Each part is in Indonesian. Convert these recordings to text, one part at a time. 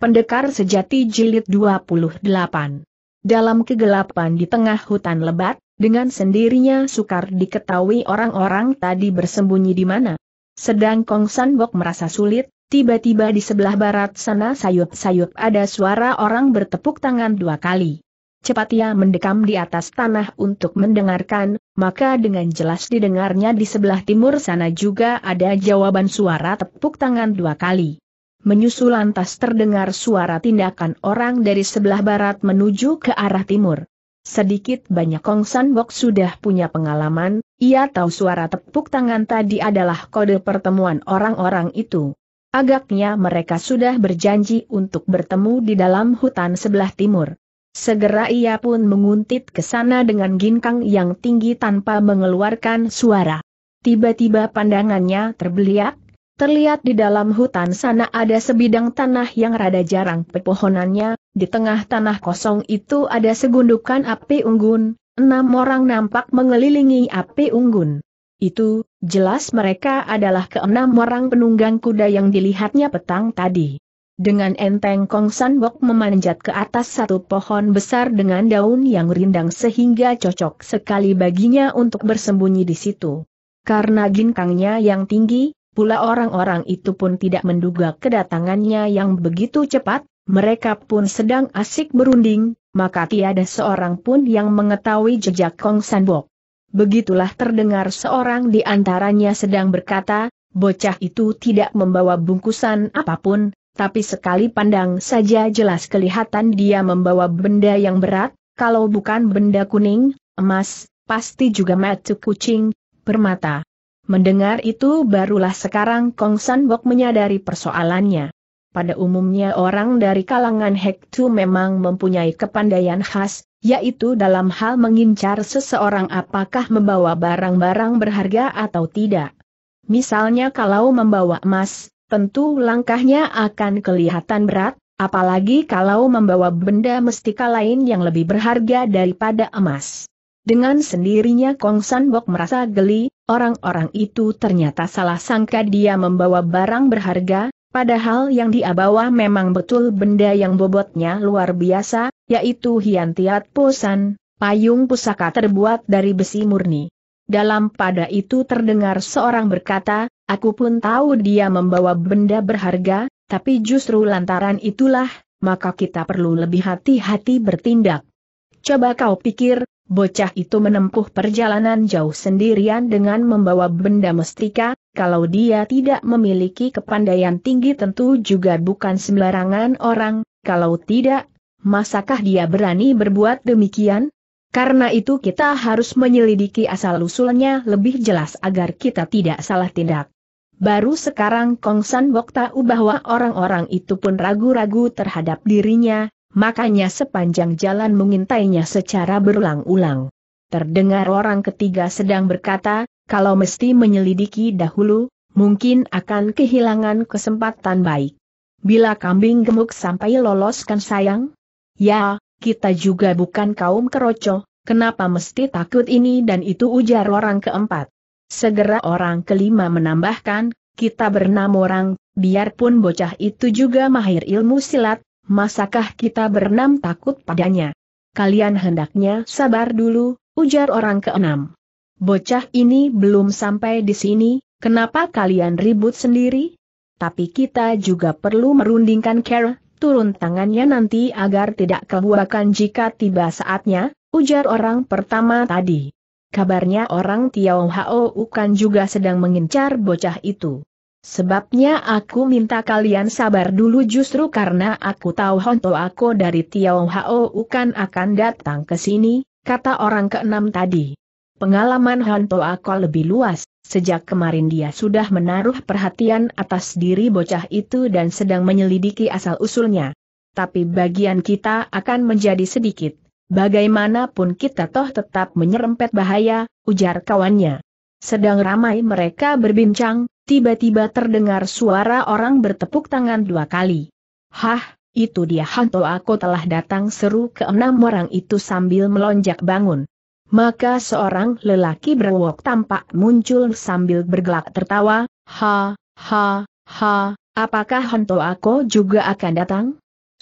Pendekar Sejati Jilid 28 Dalam kegelapan di tengah hutan lebat, dengan sendirinya sukar diketahui orang-orang tadi bersembunyi di mana. Sedang Kong San Bok merasa sulit, tiba-tiba di sebelah barat sana sayup-sayup ada suara orang bertepuk tangan dua kali. Cepat ia mendekam di atas tanah untuk mendengarkan, maka dengan jelas didengarnya di sebelah timur sana juga ada jawaban suara tepuk tangan dua kali menyusul lantas terdengar suara tindakan orang dari sebelah barat menuju ke arah timur. Sedikit banyak Kong San Bok sudah punya pengalaman, ia tahu suara tepuk tangan tadi adalah kode pertemuan orang-orang itu. Agaknya mereka sudah berjanji untuk bertemu di dalam hutan sebelah timur. Segera ia pun menguntit ke sana dengan ginkang yang tinggi tanpa mengeluarkan suara. Tiba-tiba pandangannya terbeliak, Terlihat di dalam hutan sana ada sebidang tanah yang rada jarang pepohonannya, di tengah tanah kosong itu ada segundukan api unggun, enam orang nampak mengelilingi api unggun. Itu, jelas mereka adalah keenam orang penunggang kuda yang dilihatnya petang tadi. Dengan enteng Kong San Bok memanjat ke atas satu pohon besar dengan daun yang rindang sehingga cocok sekali baginya untuk bersembunyi di situ. Karena ginkangnya yang tinggi, Pula orang-orang itu pun tidak menduga kedatangannya yang begitu cepat, mereka pun sedang asik berunding, maka tiada seorang pun yang mengetahui jejak Kong Sanbok. Begitulah terdengar seorang di antaranya sedang berkata, bocah itu tidak membawa bungkusan apapun, tapi sekali pandang saja jelas kelihatan dia membawa benda yang berat, kalau bukan benda kuning, emas, pasti juga matu kucing, permata. Mendengar itu barulah sekarang Kong San Bok menyadari persoalannya. Pada umumnya orang dari kalangan Hektu memang mempunyai kepandaian khas, yaitu dalam hal mengincar seseorang apakah membawa barang-barang berharga atau tidak. Misalnya kalau membawa emas, tentu langkahnya akan kelihatan berat, apalagi kalau membawa benda mestika lain yang lebih berharga daripada emas. Dengan sendirinya Kong San Bok merasa geli, orang-orang itu ternyata salah sangka dia membawa barang berharga, padahal yang dia bawa memang betul benda yang bobotnya luar biasa, yaitu hiantiat Posan, payung pusaka terbuat dari besi murni. Dalam pada itu terdengar seorang berkata, aku pun tahu dia membawa benda berharga, tapi justru lantaran itulah, maka kita perlu lebih hati-hati bertindak. Coba kau pikir, bocah itu menempuh perjalanan jauh sendirian dengan membawa benda mestika, kalau dia tidak memiliki kepandaian tinggi tentu juga bukan sembarangan orang, kalau tidak, masakah dia berani berbuat demikian? Karena itu kita harus menyelidiki asal-usulnya lebih jelas agar kita tidak salah tindak. Baru sekarang Kong San Bok tahu bahwa orang-orang itu pun ragu-ragu terhadap dirinya, makanya sepanjang jalan mengintainya secara berulang-ulang. Terdengar orang ketiga sedang berkata, kalau mesti menyelidiki dahulu, mungkin akan kehilangan kesempatan baik. Bila kambing gemuk sampai loloskan sayang? Ya, kita juga bukan kaum keroco, kenapa mesti takut ini dan itu ujar orang keempat. Segera orang kelima menambahkan, kita bernama orang, biarpun bocah itu juga mahir ilmu silat, Masakah kita berenam takut padanya? Kalian hendaknya sabar dulu, ujar orang keenam. Bocah ini belum sampai di sini, kenapa kalian ribut sendiri? Tapi kita juga perlu merundingkan care, turun tangannya nanti agar tidak kebuakan jika tiba saatnya, ujar orang pertama tadi. Kabarnya orang Tiao Hao Ukan juga sedang mengincar bocah itu. Sebabnya aku minta kalian sabar dulu justru karena aku tahu Honto aku dari Hau, bukan akan datang ke sini, kata orang keenam tadi. Pengalaman Honto aku lebih luas, sejak kemarin dia sudah menaruh perhatian atas diri bocah itu dan sedang menyelidiki asal-usulnya. Tapi bagian kita akan menjadi sedikit, bagaimanapun kita toh tetap menyerempet bahaya, ujar kawannya. Sedang ramai mereka berbincang, tiba-tiba terdengar suara orang bertepuk tangan dua kali. Hah, itu dia Hanto aku telah datang seru ke enam orang itu sambil melonjak bangun. Maka seorang lelaki berwok tampak muncul sambil bergelak tertawa, ha, ha, ha, apakah Hanto aku juga akan datang?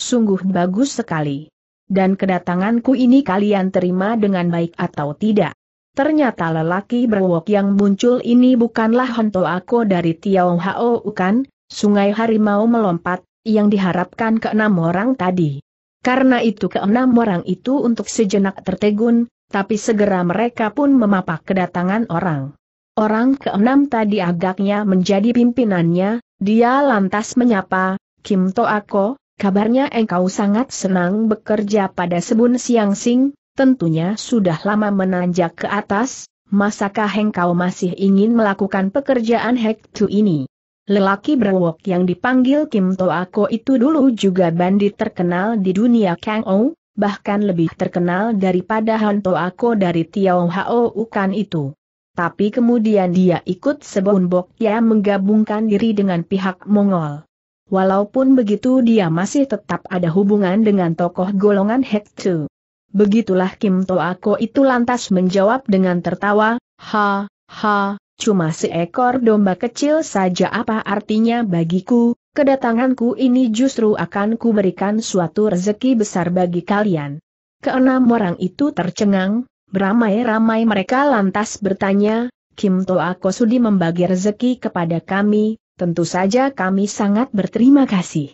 Sungguh bagus sekali. Dan kedatanganku ini kalian terima dengan baik atau tidak? Ternyata lelaki berwok yang muncul ini bukanlah Honto Ako dari Hao, kan, Sungai Harimau melompat, yang diharapkan ke enam orang tadi. Karena itu ke enam orang itu untuk sejenak tertegun, tapi segera mereka pun memapak kedatangan orang. Orang ke enam tadi agaknya menjadi pimpinannya, dia lantas menyapa, Kim To Ako, kabarnya engkau sangat senang bekerja pada sebun siang sing, tentunya sudah lama menanjak ke atas, masakah engkau masih ingin melakukan pekerjaan Hektu ini? Lelaki berwok yang dipanggil Kim Toako itu dulu juga bandit terkenal di dunia Kang O, bahkan lebih terkenal daripada Han Toako dari Tiao Hao Ukan itu. Tapi kemudian dia ikut Sebun Bok ya menggabungkan diri dengan pihak Mongol. Walaupun begitu dia masih tetap ada hubungan dengan tokoh golongan Hektu. Begitulah Kim Toako itu lantas menjawab dengan tertawa, ha, ha, cuma seekor domba kecil saja apa artinya bagiku, kedatanganku ini justru akan kuberikan suatu rezeki besar bagi kalian. Keenam orang itu tercengang, beramai-ramai mereka lantas bertanya, Kim Toako sudi membagi rezeki kepada kami, tentu saja kami sangat berterima kasih.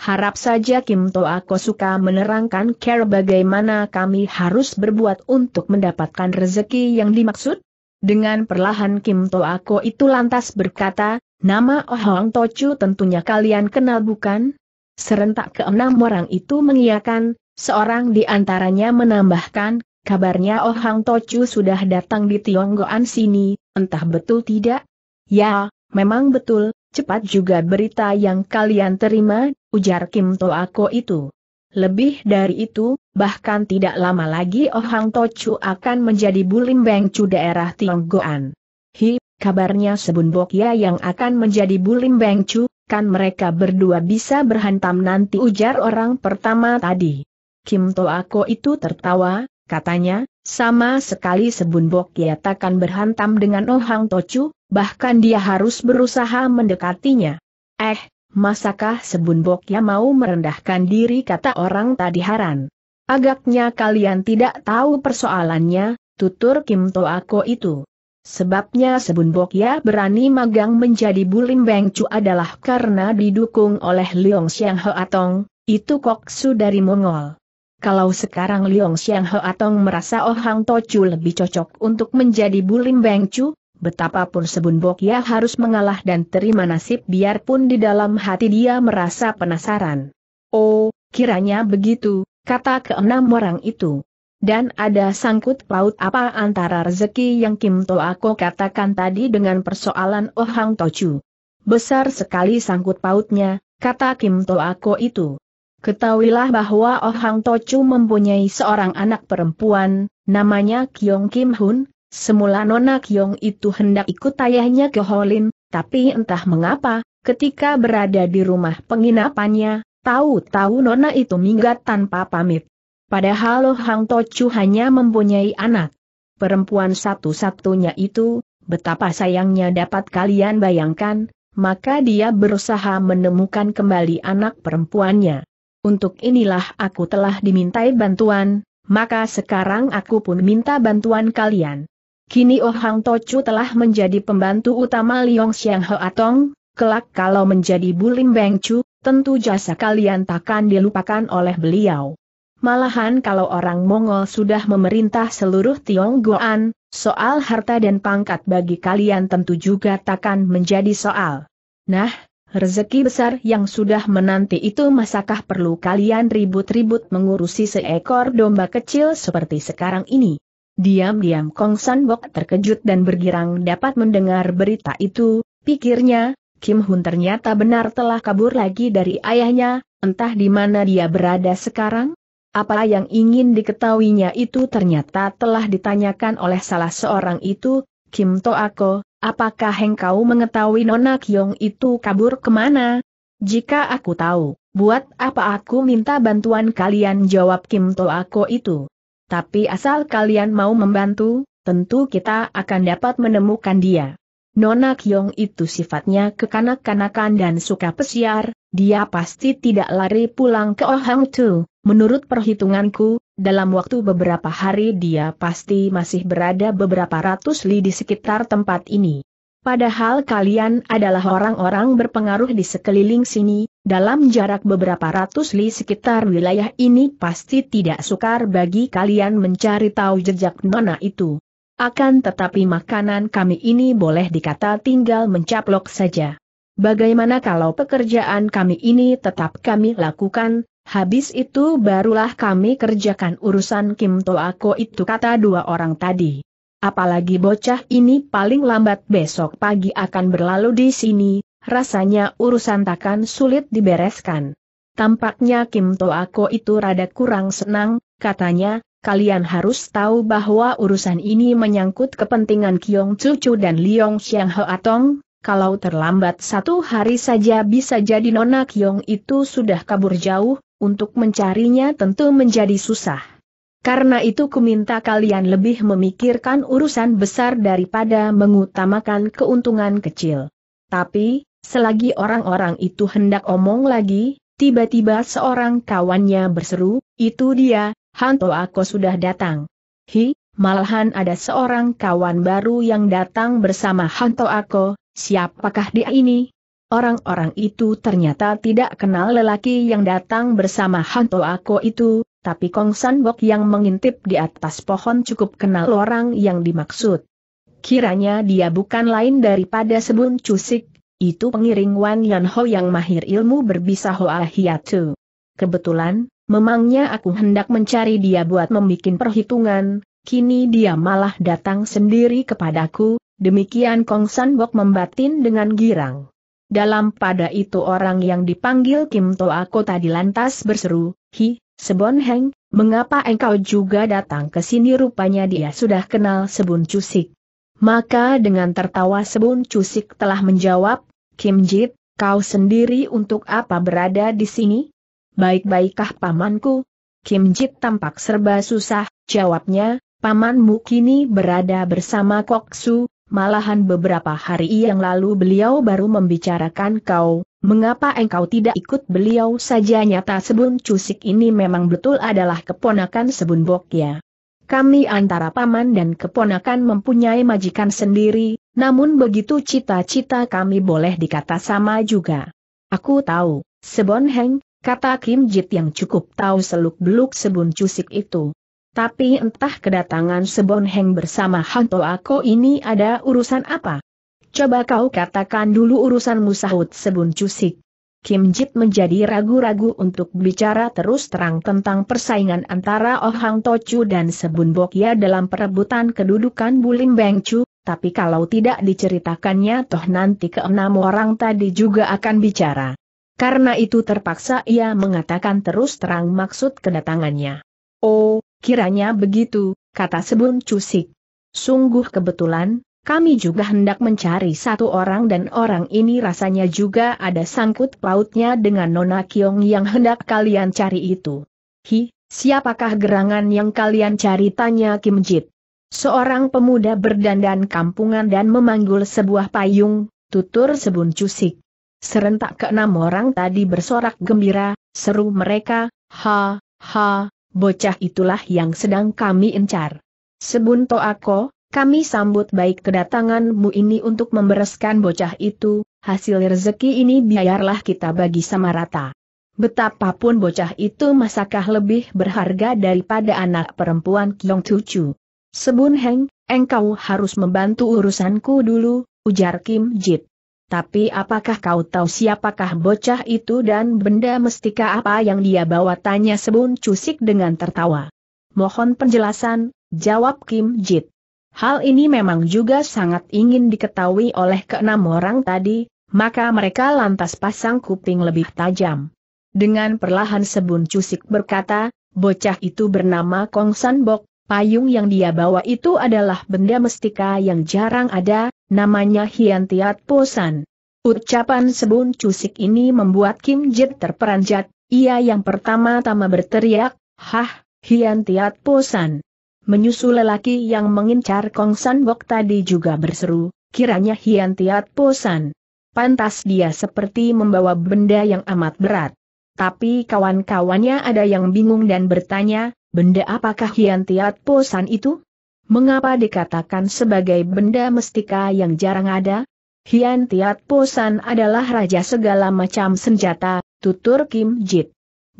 Harap saja Kim Toako suka menerangkan care bagaimana kami harus berbuat untuk mendapatkan rezeki yang dimaksud. Dengan perlahan Kim Toako itu lantas berkata, nama Oh Hong Tochu tentunya kalian kenal bukan? Serentak keenam orang itu mengiyakan, seorang di antaranya menambahkan, kabarnya Oh Hong Tochu sudah datang di Tionggoan sini, entah betul tidak? Ya, memang betul, Cepat juga berita yang kalian terima, ujar Kim Toako itu. Lebih dari itu, bahkan tidak lama lagi Ohang Hang Tochu akan menjadi Bulim Beng daerah Tionggoan. Hi, kabarnya Sebun Bokya yang akan menjadi Bulim Beng kan mereka berdua bisa berhantam nanti ujar orang pertama tadi. Kim Toako itu tertawa, katanya, sama sekali Sebun Bokya takkan berhantam dengan Ohang Hang Tochu, bahkan dia harus berusaha mendekatinya. Eh, masakah yang mau merendahkan diri kata orang tadi haran. Agaknya kalian tidak tahu persoalannya, tutur Kim Toako itu. Sebabnya ya berani magang menjadi Bulim Beng adalah karena didukung oleh Leong Xiang Atong, itu koksu dari Mongol. Kalau sekarang Leong Xiang Atong merasa Oh Hang Tochu lebih cocok untuk menjadi Bulim Beng Betapapun Sebunbok ia harus mengalah dan terima nasib biarpun di dalam hati dia merasa penasaran. Oh, kiranya begitu, kata keenam orang itu. Dan ada sangkut paut apa antara rezeki yang Kim Toako katakan tadi dengan persoalan Oh Hang Tochu. Besar sekali sangkut pautnya, kata Kim Toako itu. Ketahuilah bahwa Oh Hang Tochu mempunyai seorang anak perempuan, namanya Kyong Kim Hun, Semula Nona Kyong itu hendak ikut ayahnya ke Holin, tapi entah mengapa, ketika berada di rumah penginapannya, tahu-tahu Nona itu minggat tanpa pamit. Padahal Hang Tochu hanya mempunyai anak. Perempuan satu-satunya itu, betapa sayangnya dapat kalian bayangkan, maka dia berusaha menemukan kembali anak perempuannya. Untuk inilah aku telah dimintai bantuan, maka sekarang aku pun minta bantuan kalian. Kini Oh Hang Tochu telah menjadi pembantu utama Liong Xiang Atong, kelak kalau menjadi Bulim Beng Chu, tentu jasa kalian takkan dilupakan oleh beliau. Malahan kalau orang Mongol sudah memerintah seluruh Tionggoan, soal harta dan pangkat bagi kalian tentu juga takkan menjadi soal. Nah, rezeki besar yang sudah menanti itu masakah perlu kalian ribut-ribut mengurusi seekor domba kecil seperti sekarang ini? Diam-diam Kong Sanbok terkejut dan bergirang dapat mendengar berita itu, pikirnya, Kim Hun ternyata benar telah kabur lagi dari ayahnya, entah di mana dia berada sekarang? Apa yang ingin diketahuinya itu ternyata telah ditanyakan oleh salah seorang itu, Kim Toako, apakah engkau mengetahui Nona Kyong itu kabur kemana? Jika aku tahu, buat apa aku minta bantuan kalian jawab Kim Toako itu? Tapi asal kalian mau membantu, tentu kita akan dapat menemukan dia. Nona Kyong itu sifatnya kekanak-kanakan dan suka pesiar, dia pasti tidak lari pulang ke Oh Hang Tu. Menurut perhitunganku, dalam waktu beberapa hari dia pasti masih berada beberapa ratus li di sekitar tempat ini. Padahal kalian adalah orang-orang berpengaruh di sekeliling sini, dalam jarak beberapa ratus li sekitar wilayah ini pasti tidak sukar bagi kalian mencari tahu jejak nona itu. Akan tetapi makanan kami ini boleh dikata tinggal mencaplok saja. Bagaimana kalau pekerjaan kami ini tetap kami lakukan, habis itu barulah kami kerjakan urusan Kim Toako itu kata dua orang tadi. Apalagi bocah ini paling lambat besok pagi akan berlalu di sini, rasanya urusan takkan sulit dibereskan. Tampaknya Kim Toako itu rada kurang senang, katanya, kalian harus tahu bahwa urusan ini menyangkut kepentingan Kiong Cucu dan Liong Xiang Atong, kalau terlambat satu hari saja bisa jadi Nona Kiong itu sudah kabur jauh, untuk mencarinya tentu menjadi susah. Karena itu kuminta kalian lebih memikirkan urusan besar daripada mengutamakan keuntungan kecil. Tapi, selagi orang-orang itu hendak omong lagi, tiba-tiba seorang kawannya berseru, itu dia, Hanto Ako sudah datang. Hi, malahan ada seorang kawan baru yang datang bersama Hanto Ako, siapakah dia ini? Orang-orang itu ternyata tidak kenal lelaki yang datang bersama Hanto Ako itu, tapi Kong San Bok yang mengintip di atas pohon cukup kenal orang yang dimaksud. Kiranya dia bukan lain daripada Sebun Cusik, itu pengiring Wan Yan Ho yang mahir ilmu berbisa Hoa Hiatu. Kebetulan, memangnya aku hendak mencari dia buat membuat perhitungan, kini dia malah datang sendiri kepadaku, demikian Kong San Bok membatin dengan girang. Dalam pada itu orang yang dipanggil Kim Toa Kota di lantas berseru, Hi, Sebon Heng, mengapa engkau juga datang ke sini rupanya dia sudah kenal Sebun Cusik. Maka dengan tertawa Sebun Cusik telah menjawab, Kim Jit, kau sendiri untuk apa berada di sini? Baik-baikkah pamanku? Kim Jit tampak serba susah, jawabnya, pamanmu kini berada bersama Kok Su, malahan beberapa hari yang lalu beliau baru membicarakan kau, Mengapa engkau tidak ikut beliau saja nyata Sebun Cusik ini memang betul adalah keponakan Sebun bok ya. Kami antara paman dan keponakan mempunyai majikan sendiri, namun begitu cita-cita kami boleh dikata sama juga. Aku tahu, Sebon Heng, kata Kim Jit yang cukup tahu seluk-beluk Sebun Cusik itu. Tapi entah kedatangan Sebon Heng bersama hantu aku ini ada urusan apa? Coba kau katakan dulu urusanmu sahut sebun cusik. Kim Jit menjadi ragu-ragu untuk bicara terus terang tentang persaingan antara Oh Hang Tochu dan Sebun Bokya dalam perebutan kedudukan Bulim Beng Chu, tapi kalau tidak diceritakannya toh nanti keenam orang tadi juga akan bicara. Karena itu terpaksa ia mengatakan terus terang maksud kedatangannya. Oh, kiranya begitu, kata Sebun Cusik. Sungguh kebetulan, kami juga hendak mencari satu orang dan orang ini rasanya juga ada sangkut pautnya dengan Nona Kiong yang hendak kalian cari itu. Hi, siapakah gerangan yang kalian cari tanya Kim Jit. Seorang pemuda berdandan kampungan dan memanggul sebuah payung, tutur sebun cusik. Serentak ke enam orang tadi bersorak gembira, seru mereka, ha, ha, bocah itulah yang sedang kami incar. Sebun Toako, kami sambut baik kedatanganmu ini untuk membereskan bocah itu, hasil rezeki ini biarlah kita bagi sama rata. Betapapun bocah itu masakah lebih berharga daripada anak perempuan Kiong Cucu. Sebun Heng, engkau harus membantu urusanku dulu, ujar Kim Jit. Tapi apakah kau tahu siapakah bocah itu dan benda mestika apa yang dia bawa tanya Sebun Cusik dengan tertawa. Mohon penjelasan, jawab Kim Jit. Hal ini memang juga sangat ingin diketahui oleh keenam orang tadi, maka mereka lantas pasang kuping lebih tajam. Dengan perlahan sebun cusik berkata, bocah itu bernama Kong San Bok, payung yang dia bawa itu adalah benda mestika yang jarang ada, namanya Hian Tiat Posan. Ucapan sebun cusik ini membuat Kim Jit terperanjat, ia yang pertama-tama berteriak, Hah, Hian Tiat Posan menyusul lelaki yang mengincar Kong San Bok tadi juga berseru, kiranya Hian Tiat Posan. Pantas dia seperti membawa benda yang amat berat. Tapi kawan-kawannya ada yang bingung dan bertanya, benda apakah Hian Tiat Posan itu? Mengapa dikatakan sebagai benda mestika yang jarang ada? Hian Tiat Posan adalah raja segala macam senjata, tutur Kim Jit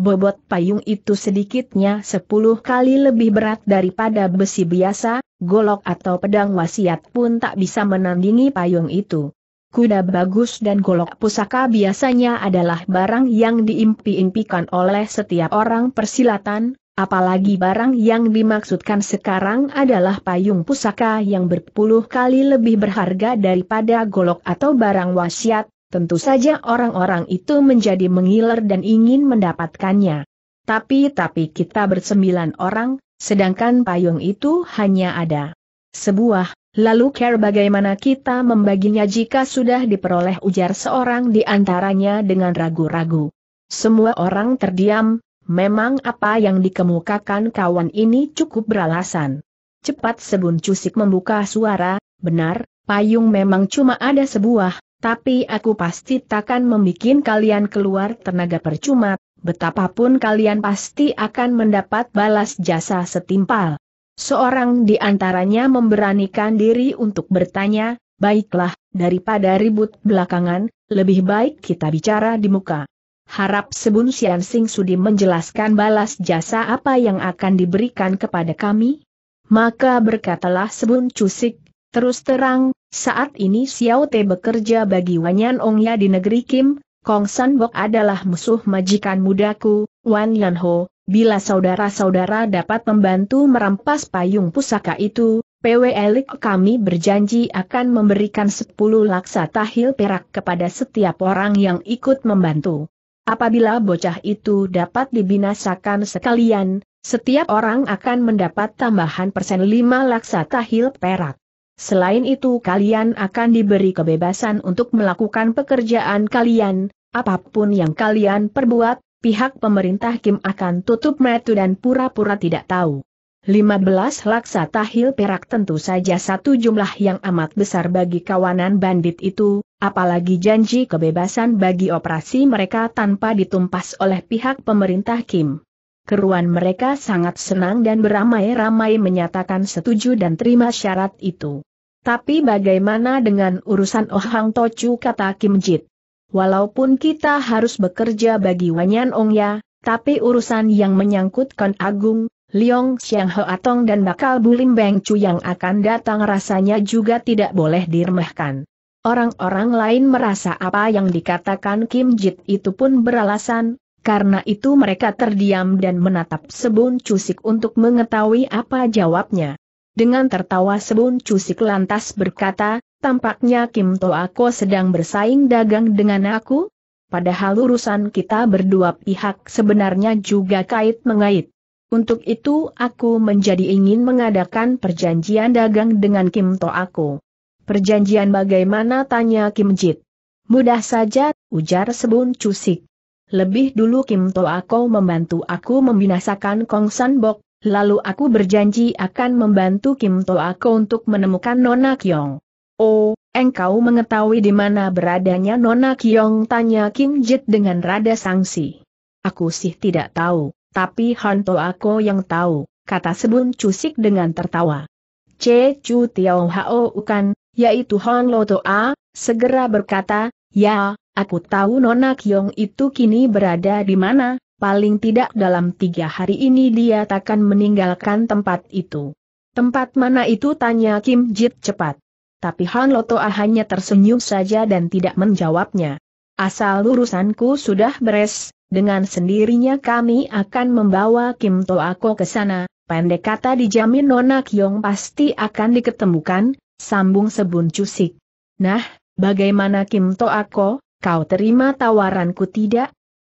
bobot payung itu sedikitnya sepuluh kali lebih berat daripada besi biasa, golok atau pedang wasiat pun tak bisa menandingi payung itu. Kuda bagus dan golok pusaka biasanya adalah barang yang diimpi-impikan oleh setiap orang persilatan, apalagi barang yang dimaksudkan sekarang adalah payung pusaka yang berpuluh kali lebih berharga daripada golok atau barang wasiat, tentu saja orang-orang itu menjadi mengiler dan ingin mendapatkannya. Tapi-tapi kita bersembilan orang, sedangkan payung itu hanya ada sebuah, lalu care bagaimana kita membaginya jika sudah diperoleh ujar seorang di antaranya dengan ragu-ragu. Semua orang terdiam, memang apa yang dikemukakan kawan ini cukup beralasan. Cepat sebun cusik membuka suara, benar, payung memang cuma ada sebuah, tapi aku pasti takkan membuat kalian keluar tenaga percuma, betapapun kalian pasti akan mendapat balas jasa setimpal. Seorang di antaranya memberanikan diri untuk bertanya, baiklah, daripada ribut belakangan, lebih baik kita bicara di muka. Harap Sebun Sian Sing Sudi menjelaskan balas jasa apa yang akan diberikan kepada kami? Maka berkatalah Sebun Cusik, terus terang, saat ini Xiao Te bekerja bagi Wanyan ya di negeri Kim, Kong San Bok adalah musuh majikan mudaku, Wan Yan Ho, bila saudara-saudara dapat membantu merampas payung pusaka itu, PWL kami berjanji akan memberikan 10 laksa tahil perak kepada setiap orang yang ikut membantu. Apabila bocah itu dapat dibinasakan sekalian, setiap orang akan mendapat tambahan persen 5 laksa tahil perak. Selain itu kalian akan diberi kebebasan untuk melakukan pekerjaan kalian, apapun yang kalian perbuat, pihak pemerintah Kim akan tutup metu dan pura-pura tidak tahu. 15 laksa tahil perak tentu saja satu jumlah yang amat besar bagi kawanan bandit itu, apalagi janji kebebasan bagi operasi mereka tanpa ditumpas oleh pihak pemerintah Kim. Keruan mereka sangat senang dan beramai-ramai menyatakan setuju dan terima syarat itu. Tapi bagaimana dengan urusan Oh Hang Tochu kata Kim Jit? Walaupun kita harus bekerja bagi Wanyan ya, tapi urusan yang menyangkutkan Agung, Liong Xiang Ho Atong dan bakal Bulim Beng Chu yang akan datang rasanya juga tidak boleh diremehkan. Orang-orang lain merasa apa yang dikatakan Kim Jit itu pun beralasan, karena itu mereka terdiam dan menatap Sebun Cusik untuk mengetahui apa jawabnya. Dengan tertawa sebun cusik lantas berkata, tampaknya Kim Toako sedang bersaing dagang dengan aku? Padahal urusan kita berdua pihak sebenarnya juga kait mengait. Untuk itu aku menjadi ingin mengadakan perjanjian dagang dengan Kim Toako. Perjanjian bagaimana tanya Kim Jit. Mudah saja, ujar sebun cusik. Lebih dulu Kim Toako membantu aku membinasakan Kong San Bok, lalu aku berjanji akan membantu Kim Toako untuk menemukan Nona Kyong. Oh, engkau mengetahui di mana beradanya Nona Kyong tanya Kim Jit dengan rada sangsi. Aku sih tidak tahu, tapi Han Toako yang tahu, kata Sebun Cusik dengan tertawa. C. Chu Tiao Hao Ukan, yaitu Han Lo Toa, segera berkata, Ya, aku tahu Nona Kyong itu kini berada di mana, paling tidak dalam tiga hari ini dia takkan meninggalkan tempat itu. Tempat mana itu tanya Kim Jit cepat. Tapi Han Lotoa hanya tersenyum saja dan tidak menjawabnya. Asal urusanku sudah beres, dengan sendirinya kami akan membawa Kim Toako ke sana, pendek kata dijamin Nona Kyong pasti akan diketemukan, sambung sebun cusik. Nah, bagaimana Kim Toako, kau terima tawaranku tidak?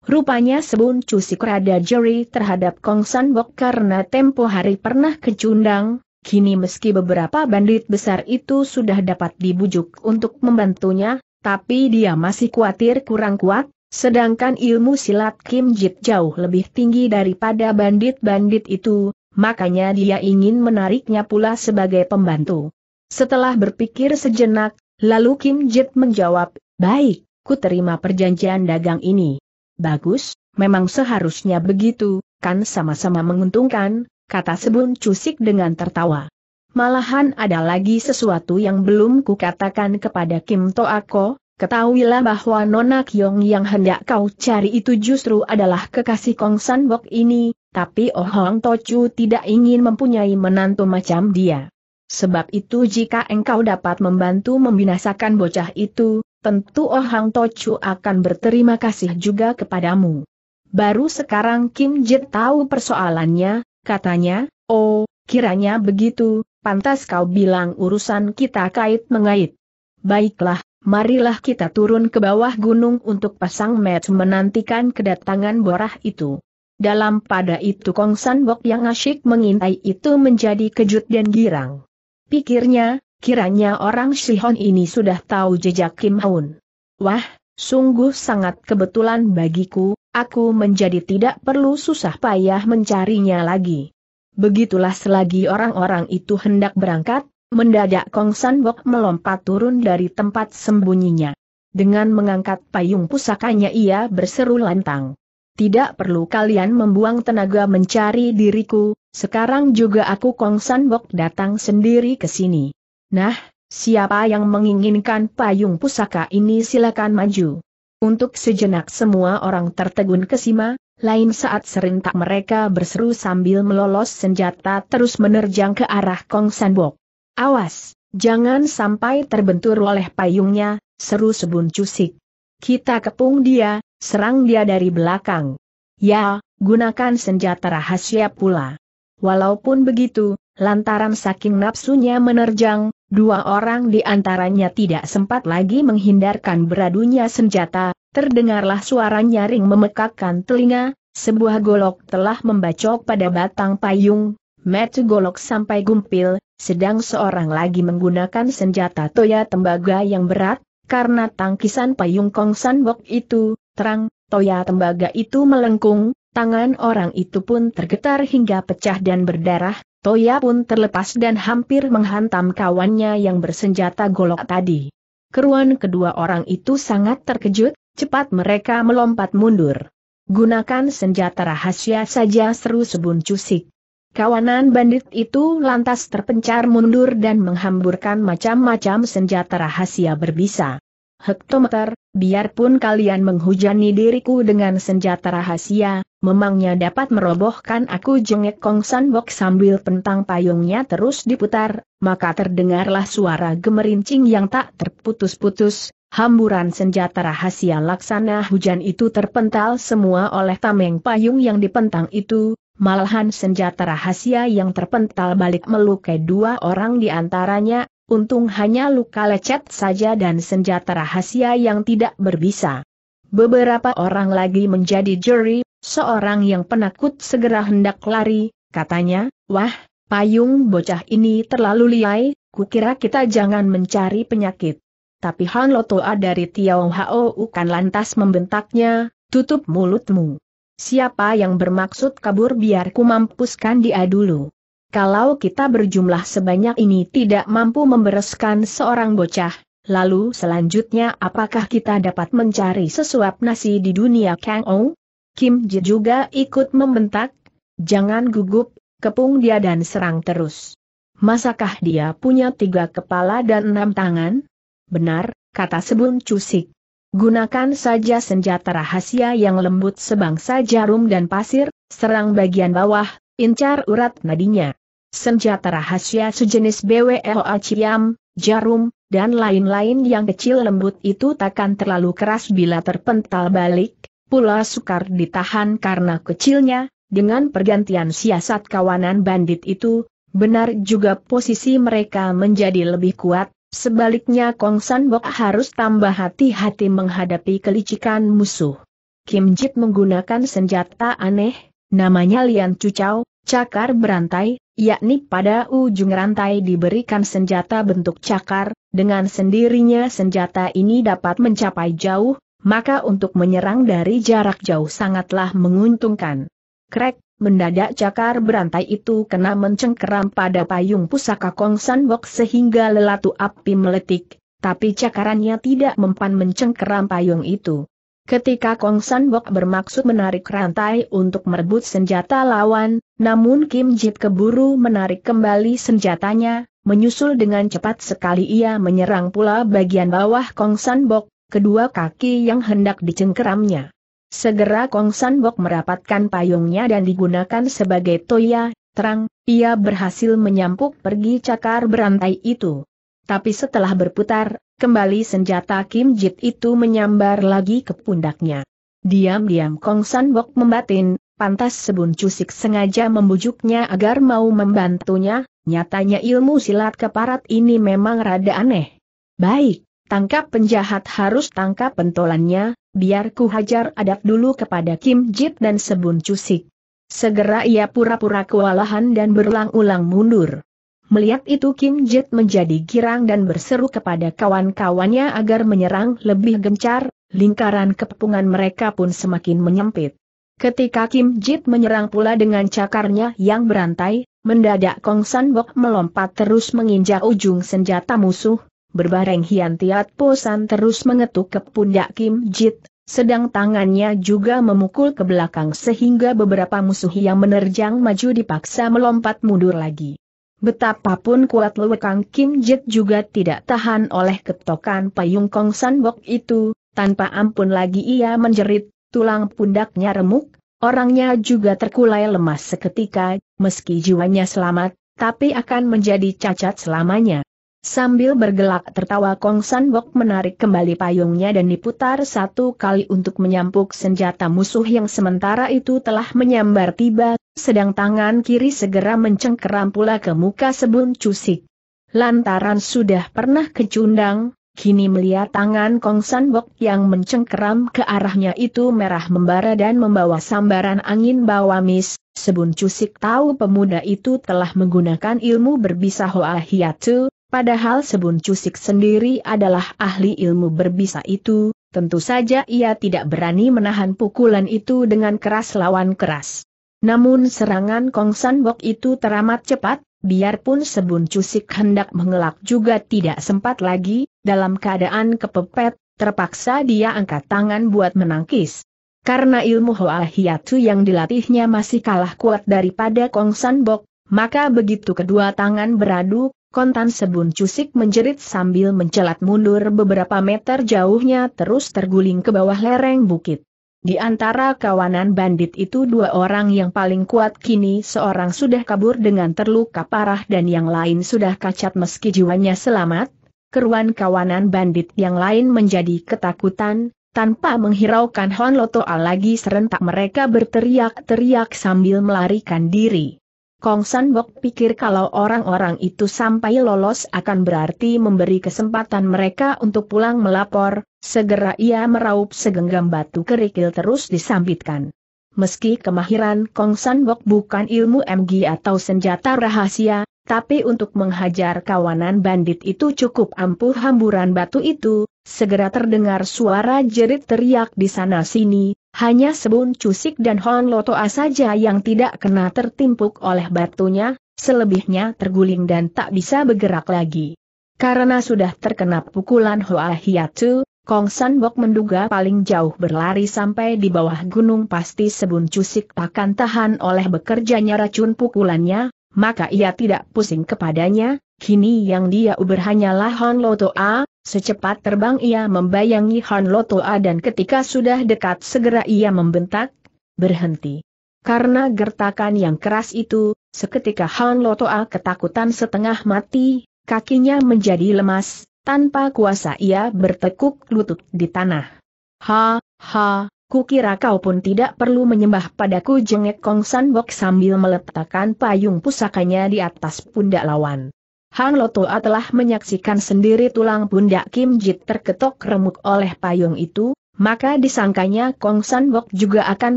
Rupanya Sebun Cusik rada jeri terhadap Kong San Bok karena tempo hari pernah kecundang, kini meski beberapa bandit besar itu sudah dapat dibujuk untuk membantunya, tapi dia masih khawatir kurang kuat, sedangkan ilmu silat Kim Jit jauh lebih tinggi daripada bandit-bandit itu, makanya dia ingin menariknya pula sebagai pembantu. Setelah berpikir sejenak, lalu Kim Jit menjawab, baik, ku terima perjanjian dagang ini. Bagus, memang seharusnya begitu, kan sama-sama menguntungkan, kata Sebun Cusik dengan tertawa. Malahan ada lagi sesuatu yang belum kukatakan kepada Kim Toako, ketahuilah bahwa Nona Kyong yang hendak kau cari itu justru adalah kekasih Kong San Bok ini, tapi Oh Hong Tochu tidak ingin mempunyai menantu macam dia. Sebab itu jika engkau dapat membantu membinasakan bocah itu, tentu Oh Hang Tochu akan berterima kasih juga kepadamu. Baru sekarang Kim Jit tahu persoalannya, katanya, oh, kiranya begitu, pantas kau bilang urusan kita kait mengait. Baiklah, marilah kita turun ke bawah gunung untuk pasang match menantikan kedatangan borah itu. Dalam pada itu Kong San Bok yang asyik mengintai itu menjadi kejut dan girang. Pikirnya, Kiranya orang Shihon ini sudah tahu jejak Kim Haun. Wah, sungguh sangat kebetulan bagiku, aku menjadi tidak perlu susah payah mencarinya lagi. Begitulah selagi orang-orang itu hendak berangkat, mendadak Kong San Bok melompat turun dari tempat sembunyinya. Dengan mengangkat payung pusakanya ia berseru lantang. Tidak perlu kalian membuang tenaga mencari diriku, sekarang juga aku Kong San Bok datang sendiri ke sini. Nah, siapa yang menginginkan payung pusaka ini silakan maju. Untuk sejenak semua orang tertegun kesima, lain saat serentak mereka berseru sambil melolos senjata terus menerjang ke arah Kong Sanbok. Awas, jangan sampai terbentur oleh payungnya, seru sebun cusik. Kita kepung dia, serang dia dari belakang. Ya, gunakan senjata rahasia pula. Walaupun begitu, lantaran saking nafsunya menerjang, Dua orang di antaranya tidak sempat lagi menghindarkan beradunya senjata, terdengarlah suara nyaring memekakkan telinga, sebuah golok telah membacok pada batang payung, metu golok sampai gumpil, sedang seorang lagi menggunakan senjata toya tembaga yang berat, karena tangkisan payung kongsan wok itu, terang, toya tembaga itu melengkung, Tangan orang itu pun tergetar hingga pecah dan berdarah, Toya pun terlepas dan hampir menghantam kawannya yang bersenjata golok tadi. Keruan kedua orang itu sangat terkejut, cepat mereka melompat mundur. Gunakan senjata rahasia saja seru sebun cusik. Kawanan bandit itu lantas terpencar mundur dan menghamburkan macam-macam senjata rahasia berbisa hektometer, biarpun kalian menghujani diriku dengan senjata rahasia, memangnya dapat merobohkan aku jengek Kong Bok sambil pentang payungnya terus diputar, maka terdengarlah suara gemerincing yang tak terputus-putus, Hamburan senjata rahasia laksana hujan itu terpental semua oleh tameng payung yang dipentang itu, malahan senjata rahasia yang terpental balik melukai dua orang di antaranya, Untung hanya luka lecet saja dan senjata rahasia yang tidak berbisa. Beberapa orang lagi menjadi juri, seorang yang penakut segera hendak lari, katanya, wah, payung bocah ini terlalu liai, kukira kita jangan mencari penyakit. Tapi Han Lotoa dari Tiao Hao kan lantas membentaknya, tutup mulutmu. Siapa yang bermaksud kabur biar ku mampuskan dia dulu. Kalau kita berjumlah sebanyak ini tidak mampu membereskan seorang bocah, lalu selanjutnya apakah kita dapat mencari sesuap nasi di dunia Kang Ou? Kim Ji juga ikut membentak, jangan gugup, kepung dia dan serang terus. Masakah dia punya tiga kepala dan enam tangan? Benar, kata Sebun Cusik. Gunakan saja senjata rahasia yang lembut sebangsa jarum dan pasir, serang bagian bawah, incar urat nadinya. Senjata rahasia sejenis BWLA Ciam, jarum, dan lain-lain yang kecil lembut itu takkan terlalu keras bila terpental balik, pula sukar ditahan karena kecilnya, dengan pergantian siasat kawanan bandit itu, benar juga posisi mereka menjadi lebih kuat, sebaliknya Kong San Bok harus tambah hati-hati menghadapi kelicikan musuh. Kim Jit menggunakan senjata aneh, Namanya Lian Cucau, cakar berantai, yakni pada ujung rantai diberikan senjata bentuk cakar, dengan sendirinya senjata ini dapat mencapai jauh, maka untuk menyerang dari jarak jauh sangatlah menguntungkan. Krek, mendadak cakar berantai itu kena mencengkeram pada payung pusaka Kong San Wok sehingga lelatu api meletik, tapi cakarannya tidak mempan mencengkeram payung itu. Ketika Kong San Bok bermaksud menarik rantai untuk merebut senjata lawan, namun Kim Jit keburu menarik kembali senjatanya, menyusul dengan cepat sekali ia menyerang pula bagian bawah Kong San Bok, kedua kaki yang hendak dicengkeramnya. Segera Kong San Bok merapatkan payungnya dan digunakan sebagai toya, terang, ia berhasil menyampuk pergi cakar berantai itu tapi setelah berputar, kembali senjata Kim Jit itu menyambar lagi ke pundaknya. Diam-diam Kong San Bok membatin, pantas sebun cusik sengaja membujuknya agar mau membantunya, nyatanya ilmu silat keparat ini memang rada aneh. Baik, tangkap penjahat harus tangkap pentolannya, biar ku hajar adab dulu kepada Kim Jit dan sebun cusik. Segera ia pura-pura kewalahan dan berulang-ulang mundur. Melihat itu Kim Jit menjadi girang dan berseru kepada kawan-kawannya agar menyerang lebih gencar, lingkaran kepungan mereka pun semakin menyempit. Ketika Kim Jit menyerang pula dengan cakarnya yang berantai, mendadak Kong San Bok melompat terus menginjak ujung senjata musuh, berbareng Hian Tiat Posan terus mengetuk ke pundak Kim Jit, sedang tangannya juga memukul ke belakang sehingga beberapa musuh yang menerjang maju dipaksa melompat mundur lagi. Betapapun kuat Lu Kang Kim Jit juga tidak tahan oleh ketokan payung Kong San Bok itu, tanpa ampun lagi ia menjerit, tulang pundaknya remuk, orangnya juga terkulai lemas seketika, meski jiwanya selamat, tapi akan menjadi cacat selamanya. Sambil bergelak tertawa Kong San Bok menarik kembali payungnya dan diputar satu kali untuk menyampuk senjata musuh yang sementara itu telah menyambar tiba, sedang tangan kiri segera mencengkeram pula ke muka sebun cusik. Lantaran sudah pernah kecundang, kini melihat tangan Kong San Bok yang mencengkeram ke arahnya itu merah membara dan membawa sambaran angin bawah mis, sebun cusik tahu pemuda itu telah menggunakan ilmu berbisa Hoa Hiatu, padahal sebun cusik sendiri adalah ahli ilmu berbisa itu, tentu saja ia tidak berani menahan pukulan itu dengan keras lawan keras. Namun serangan Kong San Bok itu teramat cepat, biarpun Sebun Cusik hendak mengelak juga tidak sempat lagi, dalam keadaan kepepet, terpaksa dia angkat tangan buat menangkis. Karena ilmu Hoa Hiatu yang dilatihnya masih kalah kuat daripada Kong San Bok, maka begitu kedua tangan beradu, kontan sebun cusik menjerit sambil mencelat mundur beberapa meter jauhnya terus terguling ke bawah lereng bukit. Di antara kawanan bandit itu dua orang yang paling kuat kini seorang sudah kabur dengan terluka parah dan yang lain sudah kacat meski jiwanya selamat, keruan kawanan bandit yang lain menjadi ketakutan, tanpa menghiraukan Hon Lotoa lagi serentak mereka berteriak-teriak sambil melarikan diri. Kong San Bok pikir kalau orang-orang itu sampai lolos akan berarti memberi kesempatan mereka untuk pulang melapor, segera ia meraup segenggam batu kerikil terus disambitkan. Meski kemahiran Kong San Bok bukan ilmu MG atau senjata rahasia, tapi untuk menghajar kawanan bandit itu cukup ampuh hamburan batu itu, segera terdengar suara jerit teriak di sana-sini, hanya Sebun Cusik dan Hon Lotoa saja yang tidak kena tertimpuk oleh batunya, selebihnya terguling dan tak bisa bergerak lagi. Karena sudah terkena pukulan Hoa hiatu, Kong San Bok menduga paling jauh berlari sampai di bawah gunung pasti Sebun Cusik takkan tahan oleh bekerjanya racun pukulannya, maka ia tidak pusing kepadanya, Kini yang dia uber hanyalah Hon Loto A, secepat terbang ia membayangi Hon Loto A dan ketika sudah dekat segera ia membentak, berhenti. Karena gertakan yang keras itu, seketika Han Loto A ketakutan setengah mati, kakinya menjadi lemas, tanpa kuasa ia bertekuk lutut di tanah. Ha, ha, kukira kau pun tidak perlu menyembah padaku jengek Kong San Bok sambil meletakkan payung pusakanya di atas pundak lawan. Hang Lotoa telah menyaksikan sendiri tulang pundak Kim Jit terketok remuk oleh payung itu, maka disangkanya Kong San Bok juga akan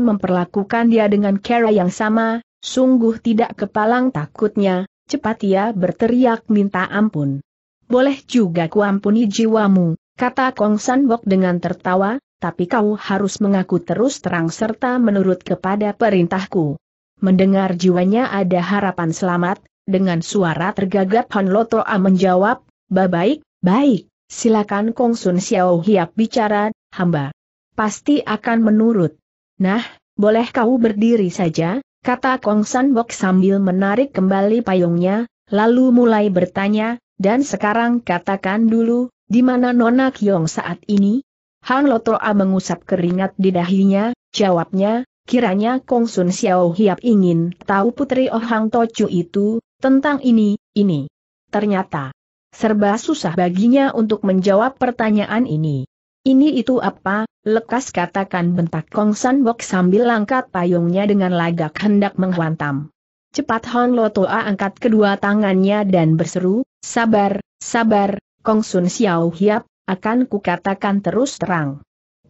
memperlakukan dia dengan cara yang sama, sungguh tidak kepalang takutnya, cepat ia berteriak minta ampun. Boleh juga kuampuni jiwamu, kata Kong San Bok dengan tertawa, tapi kau harus mengaku terus terang serta menurut kepada perintahku. Mendengar jiwanya ada harapan selamat, dengan suara tergagap Han Loto A menjawab, baik, baik, silakan Kong Sun Xiao Hiap bicara, hamba. Pasti akan menurut. Nah, boleh kau berdiri saja, kata Kong San Bok sambil menarik kembali payungnya, lalu mulai bertanya, dan sekarang katakan dulu, di mana Nona Kyong saat ini? Han Loto A mengusap keringat di dahinya, jawabnya, Kiranya Kong Sun Xiao Hiap ingin tahu putri Oh Hang Tocu itu, tentang ini, ini. Ternyata, serba susah baginya untuk menjawab pertanyaan ini. Ini itu apa, lekas katakan bentak Kong San Bok sambil angkat payungnya dengan lagak hendak menghantam. Cepat Hon Lo Toa angkat kedua tangannya dan berseru, sabar, sabar, Kong Sun Xiao Hiap, akan kukatakan terus terang.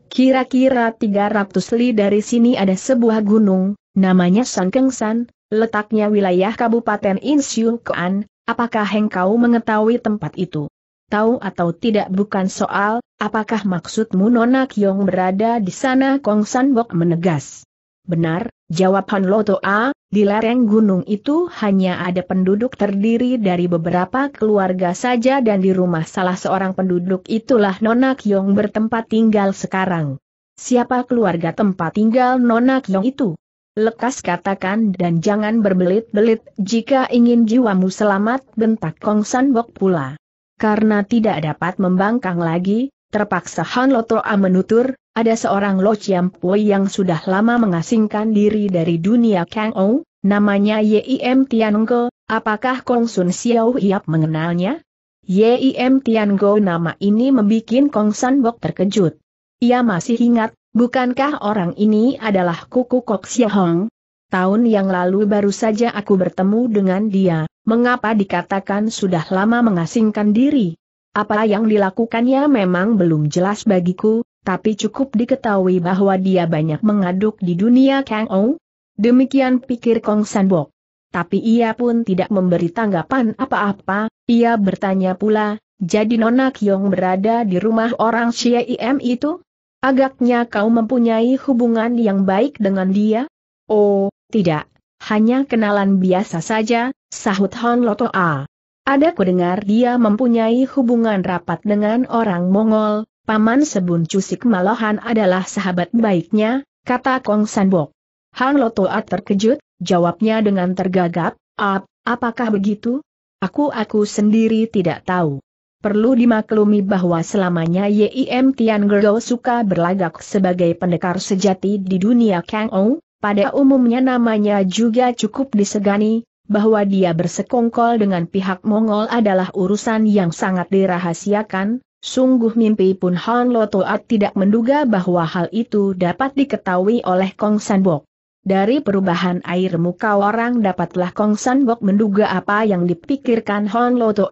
Kira-kira 300 li dari sini ada sebuah gunung, namanya Sangkeng San, letaknya wilayah Kabupaten Insyukuan, apakah engkau mengetahui tempat itu? Tahu atau tidak bukan soal, apakah maksudmu Nona Kyong berada di sana Kong Sanwok menegas. Benar, jawab Han Loto A, di lereng gunung itu hanya ada penduduk terdiri dari beberapa keluarga saja dan di rumah salah seorang penduduk itulah Nona Kyong bertempat tinggal sekarang. Siapa keluarga tempat tinggal Nona Kyong itu? lekas katakan dan jangan berbelit-belit jika ingin jiwamu selamat bentak Kong San Bok pula. Karena tidak dapat membangkang lagi, terpaksa Han Lotoa menutur, ada seorang Lo Chiam Pui yang sudah lama mengasingkan diri dari dunia Kang Ou, namanya Yim Go. apakah Kong Sun Xiao Hiap mengenalnya? Yim Go nama ini membuat Kong San Bok terkejut. Ia masih ingat, Bukankah orang ini adalah Kuku Kok Hong? Tahun yang lalu baru saja aku bertemu dengan dia, mengapa dikatakan sudah lama mengasingkan diri? Apa yang dilakukannya memang belum jelas bagiku, tapi cukup diketahui bahwa dia banyak mengaduk di dunia Kang Ou. Demikian pikir Kong Sanbok. Tapi ia pun tidak memberi tanggapan apa-apa, ia bertanya pula, jadi Nona Kyong berada di rumah orang Xie Im itu? Agaknya kau mempunyai hubungan yang baik dengan dia? Oh, tidak. Hanya kenalan biasa saja, sahut Hon Loto A. Ada dengar dia mempunyai hubungan rapat dengan orang Mongol, paman Sebun Cusik malahan adalah sahabat baiknya, kata Kong Sanbok. Hon Loto A terkejut, jawabnya dengan tergagap, Ap, apakah begitu? Aku-aku sendiri tidak tahu. Perlu dimaklumi bahwa selamanya Yim Tian Gerdo suka berlagak sebagai pendekar sejati di dunia Kang Ong, pada umumnya namanya juga cukup disegani, bahwa dia bersekongkol dengan pihak Mongol adalah urusan yang sangat dirahasiakan, sungguh mimpi pun Han Lotoat tidak menduga bahwa hal itu dapat diketahui oleh Kong Sanbok. Dari perubahan air muka orang dapatlah Kong Sanbok menduga apa yang dipikirkan Han Loto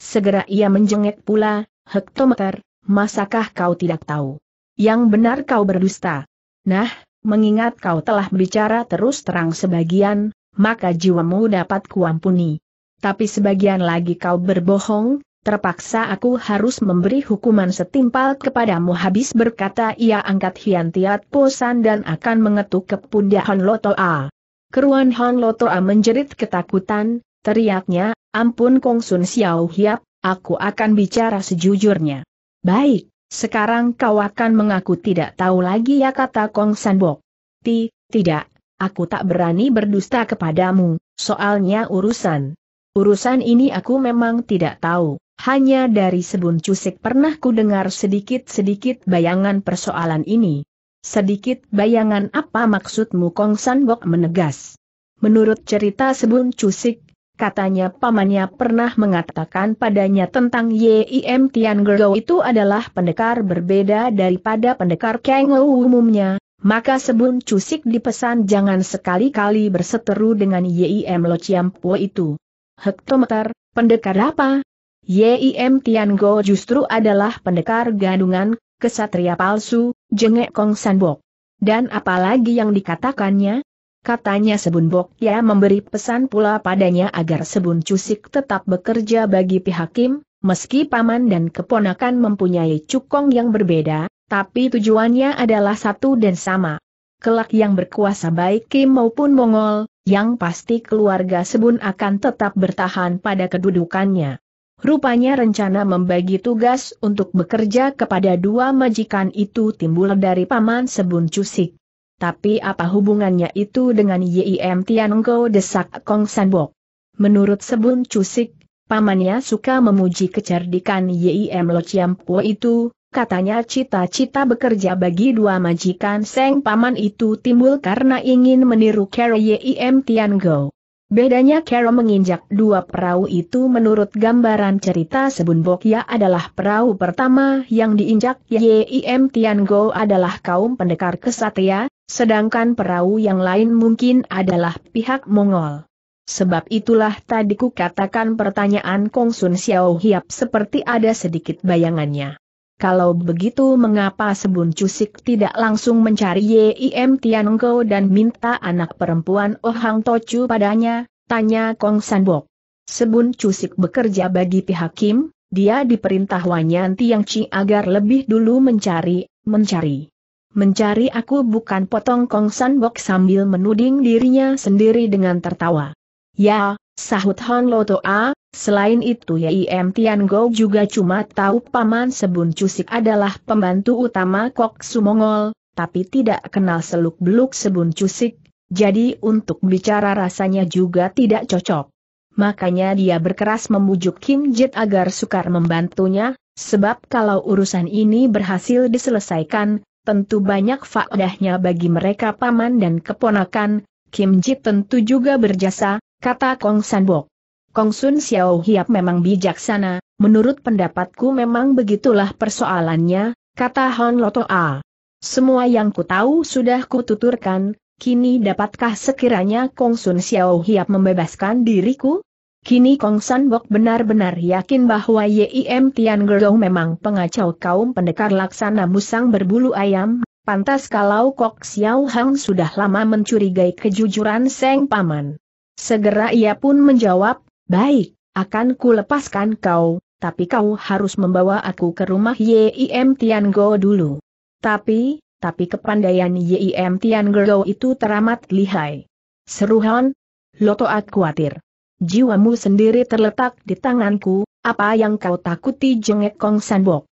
Segera ia menjengek pula, hektometer, masakah kau tidak tahu? Yang benar kau berdusta. Nah, mengingat kau telah berbicara terus terang sebagian, maka jiwamu dapat kuampuni. Tapi sebagian lagi kau berbohong, terpaksa aku harus memberi hukuman setimpal kepadamu habis berkata ia angkat hian tiat posan dan akan mengetuk ke pundak Hon A. Keruan Hon A menjerit ketakutan, Teriaknya, ampun Kong Sun Xiao Hiap, aku akan bicara sejujurnya. Baik, sekarang kau akan mengaku tidak tahu lagi ya kata Kong Bok. Ti, tidak, aku tak berani berdusta kepadamu, soalnya urusan. Urusan ini aku memang tidak tahu, hanya dari sebun cusik pernah ku dengar sedikit-sedikit bayangan persoalan ini. Sedikit bayangan apa maksudmu Kong Bok menegas. Menurut cerita sebun cusik, Katanya pamannya pernah mengatakan padanya tentang Yim Tian Gero itu adalah pendekar berbeda daripada pendekar Kang umumnya, maka sebelum Cusik dipesan jangan sekali-kali berseteru dengan Yim Lo Po itu. Hektometer, pendekar apa? Yim Tian Go justru adalah pendekar gadungan, kesatria palsu, jengek Kong San Bok. Dan apalagi yang dikatakannya, katanya Sebun Bok ya memberi pesan pula padanya agar Sebun Cusik tetap bekerja bagi pihak Kim, meski paman dan keponakan mempunyai cukong yang berbeda, tapi tujuannya adalah satu dan sama. Kelak yang berkuasa baik Kim maupun Mongol, yang pasti keluarga Sebun akan tetap bertahan pada kedudukannya. Rupanya rencana membagi tugas untuk bekerja kepada dua majikan itu timbul dari paman Sebun Cusik. Tapi apa hubungannya itu dengan YIM Tianengko desak Kong Sanbok? Menurut Sebun Cusik, pamannya suka memuji kecerdikan YIM Lo Chiampo itu, katanya cita-cita bekerja bagi dua majikan Seng Paman itu timbul karena ingin meniru cara YIM Tianengko. Bedanya Kero menginjak dua perahu itu menurut gambaran cerita Sebun Bokya adalah perahu pertama yang diinjak Yim Tiango adalah kaum pendekar kesatria, Sedangkan perahu yang lain mungkin adalah pihak Mongol. Sebab itulah tadi ku katakan pertanyaan Kong Sun Xiao Hiap seperti ada sedikit bayangannya. Kalau begitu mengapa Sebun Cusik tidak langsung mencari Yim Tianengko dan minta anak perempuan Ohang Hang Tochu padanya, tanya Kong San Bok. Sebun Cusik bekerja bagi pihak Kim, dia diperintah Wanyan Chi agar lebih dulu mencari, mencari mencari aku bukan potong Kong Bok sambil menuding dirinya sendiri dengan tertawa. Ya, sahut Han Loto A, selain itu ya, Yim Tian Go juga cuma tahu paman Sebun Cusik adalah pembantu utama Kok Sumongol, tapi tidak kenal seluk-beluk Sebun Cusik, jadi untuk bicara rasanya juga tidak cocok. Makanya dia berkeras membujuk Kim Jit agar sukar membantunya, sebab kalau urusan ini berhasil diselesaikan, tentu banyak faedahnya bagi mereka paman dan keponakan, Kim Ji tentu juga berjasa, kata Kong Sanbo. Kong Sun Xiao Hiap memang bijaksana, menurut pendapatku memang begitulah persoalannya, kata Hon Loto A. Semua yang ku tahu sudah kututurkan, kini dapatkah sekiranya Kong Sun Xiao Hiap membebaskan diriku? Kini Kong San Bok benar-benar yakin bahwa Yim Tian Gerong memang pengacau kaum pendekar laksana musang berbulu ayam, pantas kalau Kok Xiao Hang sudah lama mencurigai kejujuran Seng Paman. Segera ia pun menjawab, baik, akan ku lepaskan kau, tapi kau harus membawa aku ke rumah Yim Tian Go dulu. Tapi, tapi kepandaian Yim Tian Gerong itu teramat lihai. Seruhan, Loto aku khawatir. Jiwamu sendiri terletak di tanganku, apa yang kau takuti jengek Kong Sanbok?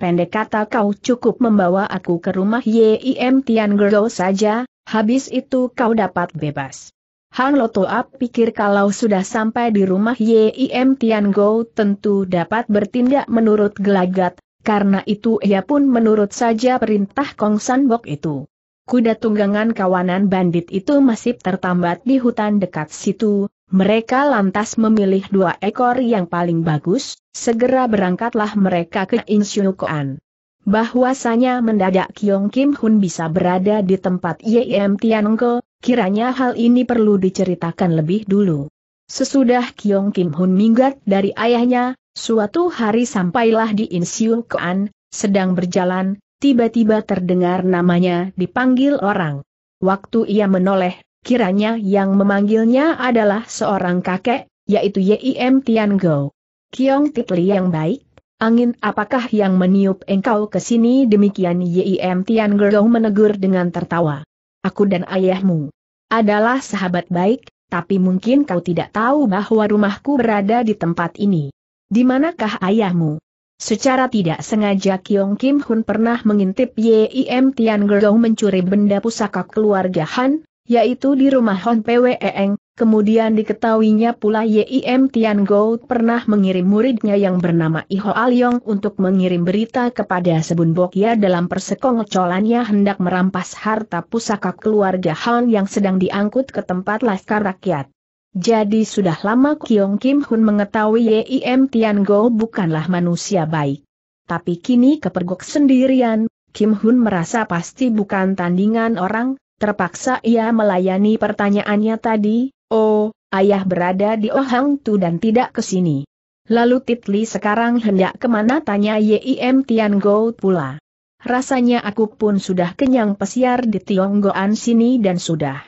Pendek kata kau cukup membawa aku ke rumah Yim Tian Gero saja, habis itu kau dapat bebas. Han Lotoap pikir kalau sudah sampai di rumah Yim Tian Go tentu dapat bertindak menurut gelagat, karena itu ia pun menurut saja perintah Kong Sanbok itu. Kuda tunggangan kawanan bandit itu masih tertambat di hutan dekat situ, mereka lantas memilih dua ekor yang paling bagus, segera berangkatlah mereka ke Insyukoan. Bahwasanya mendadak Kyong Kim Hun bisa berada di tempat YM Tianengko, kiranya hal ini perlu diceritakan lebih dulu. Sesudah Kyong Kim Hun minggat dari ayahnya, suatu hari sampailah di Insyukoan, sedang berjalan, tiba-tiba terdengar namanya dipanggil orang. Waktu ia menoleh, Kiranya yang memanggilnya adalah seorang kakek, yaitu Yim Tian Go. Kiong Titli yang baik, angin apakah yang meniup engkau ke sini demikian Yim Tian Go menegur dengan tertawa. Aku dan ayahmu adalah sahabat baik, tapi mungkin kau tidak tahu bahwa rumahku berada di tempat ini. Di manakah ayahmu? Secara tidak sengaja Kiong Kim Hun pernah mengintip Yim Tian Gerong mencuri benda pusaka keluarga Han, yaitu di rumah Hon Eng, kemudian diketahuinya pula Yim Tian Gou pernah mengirim muridnya yang bernama Iho Alyong untuk mengirim berita kepada Sebun Bokya dalam persekongcolannya hendak merampas harta pusaka keluarga hon yang sedang diangkut ke tempat laskar rakyat. Jadi sudah lama Kyong Kim Hun mengetahui Yim Tian Go bukanlah manusia baik. Tapi kini kepergok sendirian, Kim Hun merasa pasti bukan tandingan orang, Terpaksa ia melayani pertanyaannya tadi, oh, ayah berada di Ohang Tu dan tidak ke sini. Lalu Titli sekarang hendak kemana tanya Yim Tian Go pula. Rasanya aku pun sudah kenyang pesiar di Tionggoan sini dan sudah.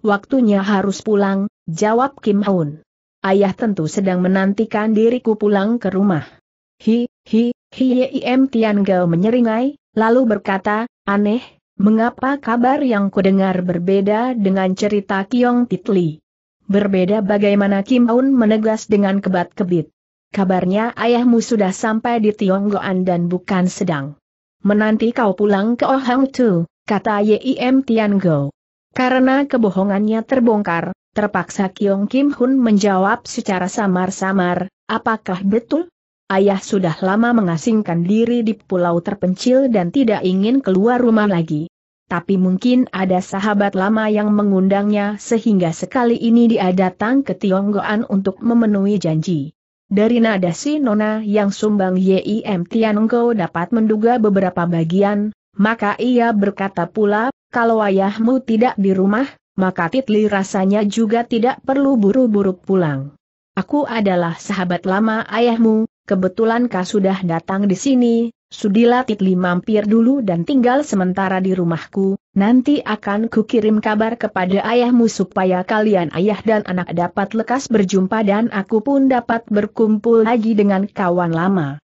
Waktunya harus pulang, jawab Kim Haun. Ayah tentu sedang menantikan diriku pulang ke rumah. Hi, hi, hi Yim Tian Go menyeringai, lalu berkata, aneh, Mengapa kabar yang kudengar berbeda dengan cerita Kiong Titli? Berbeda bagaimana Kim Aun menegas dengan kebat-kebit. Kabarnya ayahmu sudah sampai di Tionggoan dan bukan sedang. Menanti kau pulang ke Oh Hang Tu, kata Yim Tian Go. Karena kebohongannya terbongkar, terpaksa Kiong Kim Hun menjawab secara samar-samar, apakah betul? Ayah sudah lama mengasingkan diri di pulau terpencil dan tidak ingin keluar rumah lagi. Tapi mungkin ada sahabat lama yang mengundangnya sehingga sekali ini dia datang ke Tionggoan untuk memenuhi janji. Dari nada si Nona yang sumbang Yim Tiango dapat menduga beberapa bagian, maka ia berkata pula, kalau ayahmu tidak di rumah, maka Titli rasanya juga tidak perlu buru-buru pulang. Aku adalah sahabat lama ayahmu, Kebetulan kau sudah datang di sini, sudilah Titli mampir dulu dan tinggal sementara di rumahku, nanti akan kukirim kabar kepada ayahmu supaya kalian ayah dan anak dapat lekas berjumpa dan aku pun dapat berkumpul lagi dengan kawan lama.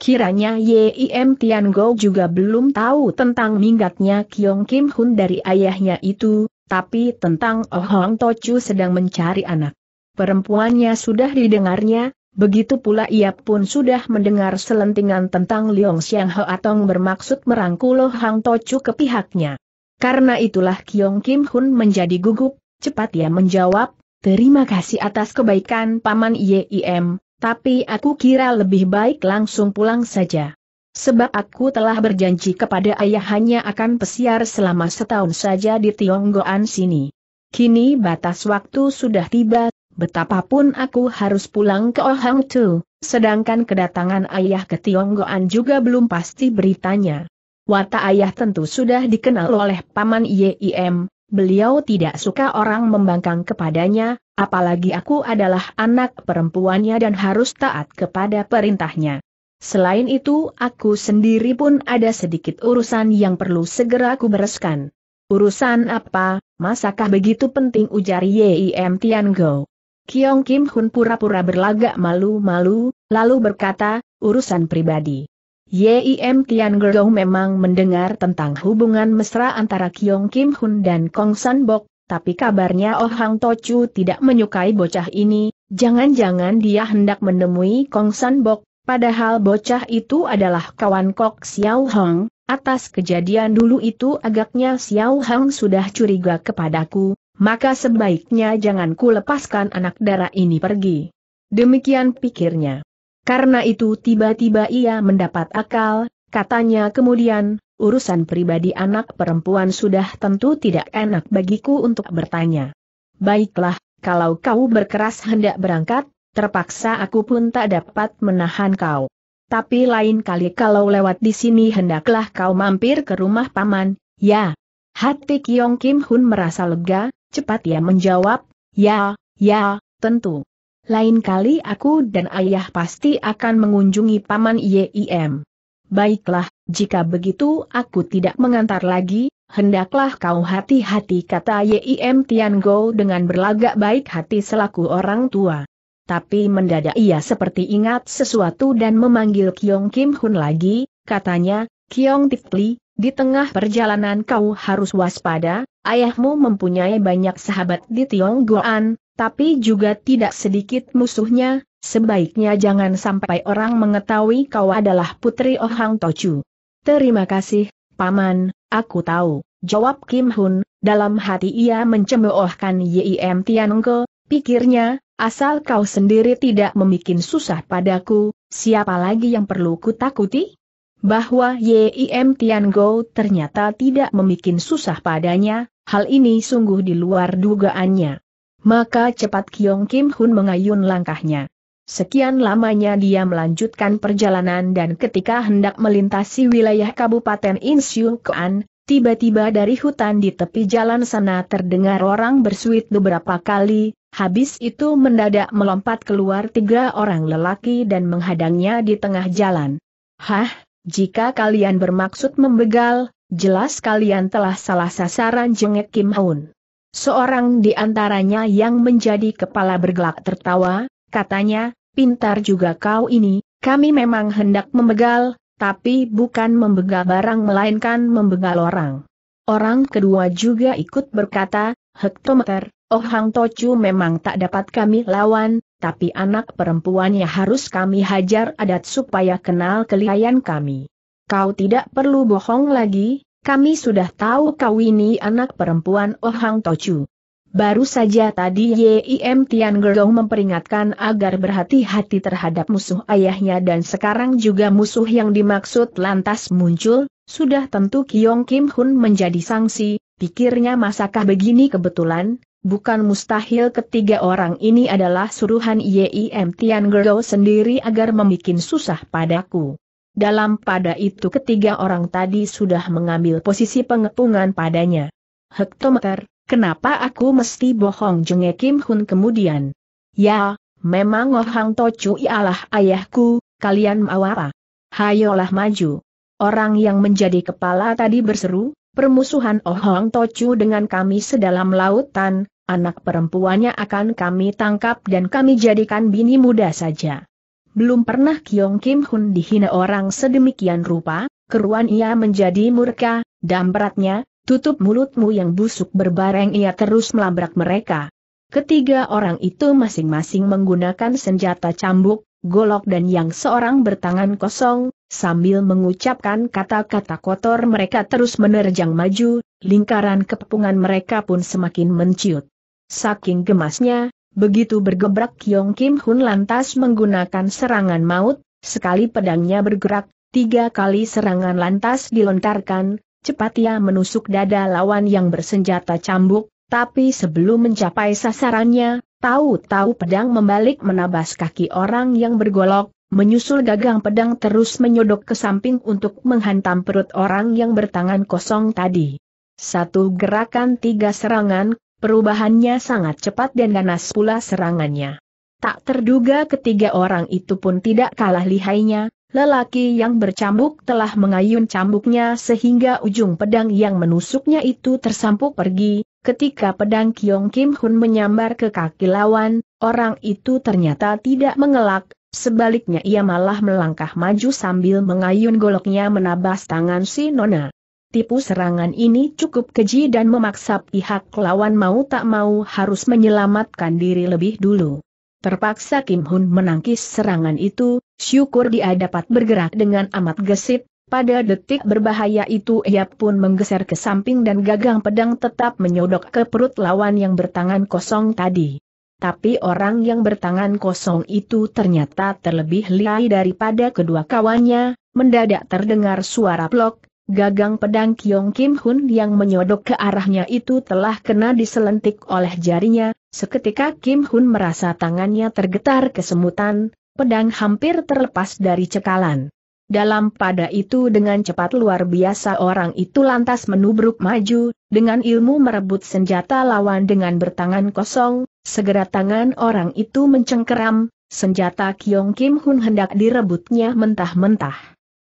Kiranya Yim Tian Go juga belum tahu tentang minggatnya Kyong Kim Hun dari ayahnya itu, tapi tentang Oh Hong Tochu sedang mencari anak. Perempuannya sudah didengarnya, Begitu pula ia pun sudah mendengar selentingan tentang Liong Xiang Ho Atong bermaksud merangkul Hang Chu ke pihaknya. Karena itulah Kiong Kim Hun menjadi gugup, cepat ia menjawab, terima kasih atas kebaikan Paman Yim, tapi aku kira lebih baik langsung pulang saja. Sebab aku telah berjanji kepada ayah hanya akan pesiar selama setahun saja di Tionggoan sini. Kini batas waktu sudah tiba, betapapun aku harus pulang ke Oh Hang Tu, sedangkan kedatangan ayah ke Tionggoan juga belum pasti beritanya. Watak ayah tentu sudah dikenal oleh Paman YIM, beliau tidak suka orang membangkang kepadanya, apalagi aku adalah anak perempuannya dan harus taat kepada perintahnya. Selain itu aku sendiri pun ada sedikit urusan yang perlu segera aku bereskan. Urusan apa, masakah begitu penting ujar YIM Tian Go. Kiong Kim Hun pura-pura berlagak malu-malu, lalu berkata, urusan pribadi. Yim Tian Gerdong memang mendengar tentang hubungan mesra antara Kiong Kim Hun dan Kong San Bok, tapi kabarnya Oh Hang Tochu tidak menyukai bocah ini, jangan-jangan dia hendak menemui Kong San Bok, padahal bocah itu adalah kawan Kok Xiao Hong, atas kejadian dulu itu agaknya Xiao Hang sudah curiga kepadaku, maka sebaiknya jangan ku lepaskan anak darah ini pergi. Demikian pikirnya. Karena itu tiba-tiba ia mendapat akal, katanya kemudian, urusan pribadi anak perempuan sudah tentu tidak enak bagiku untuk bertanya. Baiklah, kalau kau berkeras hendak berangkat, terpaksa aku pun tak dapat menahan kau. Tapi lain kali kalau lewat di sini hendaklah kau mampir ke rumah paman, ya. Hati Kiong Kim Hun merasa lega, Cepat ia menjawab, ya, ya, tentu. Lain kali aku dan ayah pasti akan mengunjungi paman YIM. Baiklah, jika begitu aku tidak mengantar lagi, hendaklah kau hati-hati kata YIM Tian Tiango dengan berlagak baik hati selaku orang tua. Tapi mendadak ia seperti ingat sesuatu dan memanggil Kyong Kim Hun lagi, katanya, Kiong Tipli, di tengah perjalanan kau harus waspada, ayahmu mempunyai banyak sahabat di Tionggoan, tapi juga tidak sedikit musuhnya, sebaiknya jangan sampai orang mengetahui kau adalah putri Oh Tochu. Terima kasih, Paman, aku tahu, jawab Kim Hun, dalam hati ia mencemoohkan Yim Tianke, pikirnya, asal kau sendiri tidak membuat susah padaku, siapa lagi yang perlu kutakuti? bahwa Yim Tiango ternyata tidak membuat susah padanya, hal ini sungguh di luar dugaannya. Maka cepat Kyong Kim Hun mengayun langkahnya. Sekian lamanya dia melanjutkan perjalanan dan ketika hendak melintasi wilayah Kabupaten Kuan, tiba-tiba dari hutan di tepi jalan sana terdengar orang bersuit beberapa kali, habis itu mendadak melompat keluar tiga orang lelaki dan menghadangnya di tengah jalan. Hah, jika kalian bermaksud membegal, jelas kalian telah salah sasaran jengek Kim Haun. Seorang di antaranya yang menjadi kepala bergelak tertawa, katanya, pintar juga kau ini, kami memang hendak membegal, tapi bukan membegal barang melainkan membegal orang. Orang kedua juga ikut berkata, hektometer, Oh Hang Tochu memang tak dapat kami lawan, tapi anak perempuannya harus kami hajar adat supaya kenal kelihayan kami. Kau tidak perlu bohong lagi, kami sudah tahu kau ini anak perempuan Oh Tochu. Baru saja tadi Yim Tian Gerong memperingatkan agar berhati-hati terhadap musuh ayahnya dan sekarang juga musuh yang dimaksud lantas muncul, sudah tentu Kiong Kim Hun menjadi sanksi, pikirnya masakah begini kebetulan, Bukan mustahil ketiga orang ini adalah suruhan Yim Tian Gerdo sendiri agar membuat susah padaku. Dalam pada itu ketiga orang tadi sudah mengambil posisi pengepungan padanya. Hektometer, kenapa aku mesti bohong jenge Kim Hun kemudian? Ya, memang Oh Hang Tocu ialah ayahku, kalian mau apa? Hayolah maju. Orang yang menjadi kepala tadi berseru, Permusuhan Oh Hong Tochu dengan kami sedalam lautan, anak perempuannya akan kami tangkap dan kami jadikan bini muda saja. Belum pernah Kyong Kim Hun dihina orang sedemikian rupa, keruan ia menjadi murka, dan beratnya, tutup mulutmu yang busuk berbareng ia terus melabrak mereka. Ketiga orang itu masing-masing menggunakan senjata cambuk, golok dan yang seorang bertangan kosong, Sambil mengucapkan kata-kata kotor mereka terus menerjang maju, lingkaran kepungan mereka pun semakin menciut. Saking gemasnya, begitu bergebrak Yong Kim Hun lantas menggunakan serangan maut, sekali pedangnya bergerak, tiga kali serangan lantas dilontarkan, cepat ia menusuk dada lawan yang bersenjata cambuk, tapi sebelum mencapai sasarannya, tahu-tahu pedang membalik menabas kaki orang yang bergolok, Menyusul gagang pedang terus menyodok ke samping untuk menghantam perut orang yang bertangan kosong tadi. Satu gerakan tiga serangan, perubahannya sangat cepat dan ganas pula serangannya. Tak terduga ketiga orang itu pun tidak kalah lihainya, lelaki yang bercambuk telah mengayun cambuknya sehingga ujung pedang yang menusuknya itu tersampuk pergi, Ketika pedang Kyong Kim Hun menyambar ke kaki lawan, orang itu ternyata tidak mengelak, Sebaliknya ia malah melangkah maju sambil mengayun goloknya menabas tangan si Nona. Tipu serangan ini cukup keji dan memaksa pihak lawan mau tak mau harus menyelamatkan diri lebih dulu. Terpaksa Kim Hun menangkis serangan itu, syukur dia dapat bergerak dengan amat gesit, pada detik berbahaya itu ia pun menggeser ke samping dan gagang pedang tetap menyodok ke perut lawan yang bertangan kosong tadi tapi orang yang bertangan kosong itu ternyata terlebih lihai daripada kedua kawannya, mendadak terdengar suara plok, gagang pedang Kiong Kim Hun yang menyodok ke arahnya itu telah kena diselentik oleh jarinya, seketika Kim Hun merasa tangannya tergetar kesemutan, pedang hampir terlepas dari cekalan. Dalam pada itu dengan cepat luar biasa orang itu lantas menubruk maju, dengan ilmu merebut senjata lawan dengan bertangan kosong, segera tangan orang itu mencengkeram, senjata Kyong Kim Hun hendak direbutnya mentah-mentah.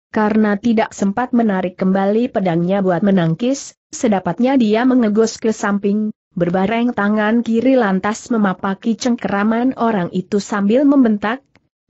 Karena tidak sempat menarik kembali pedangnya buat menangkis, sedapatnya dia mengegos ke samping, berbareng tangan kiri lantas memapaki cengkeraman orang itu sambil membentak,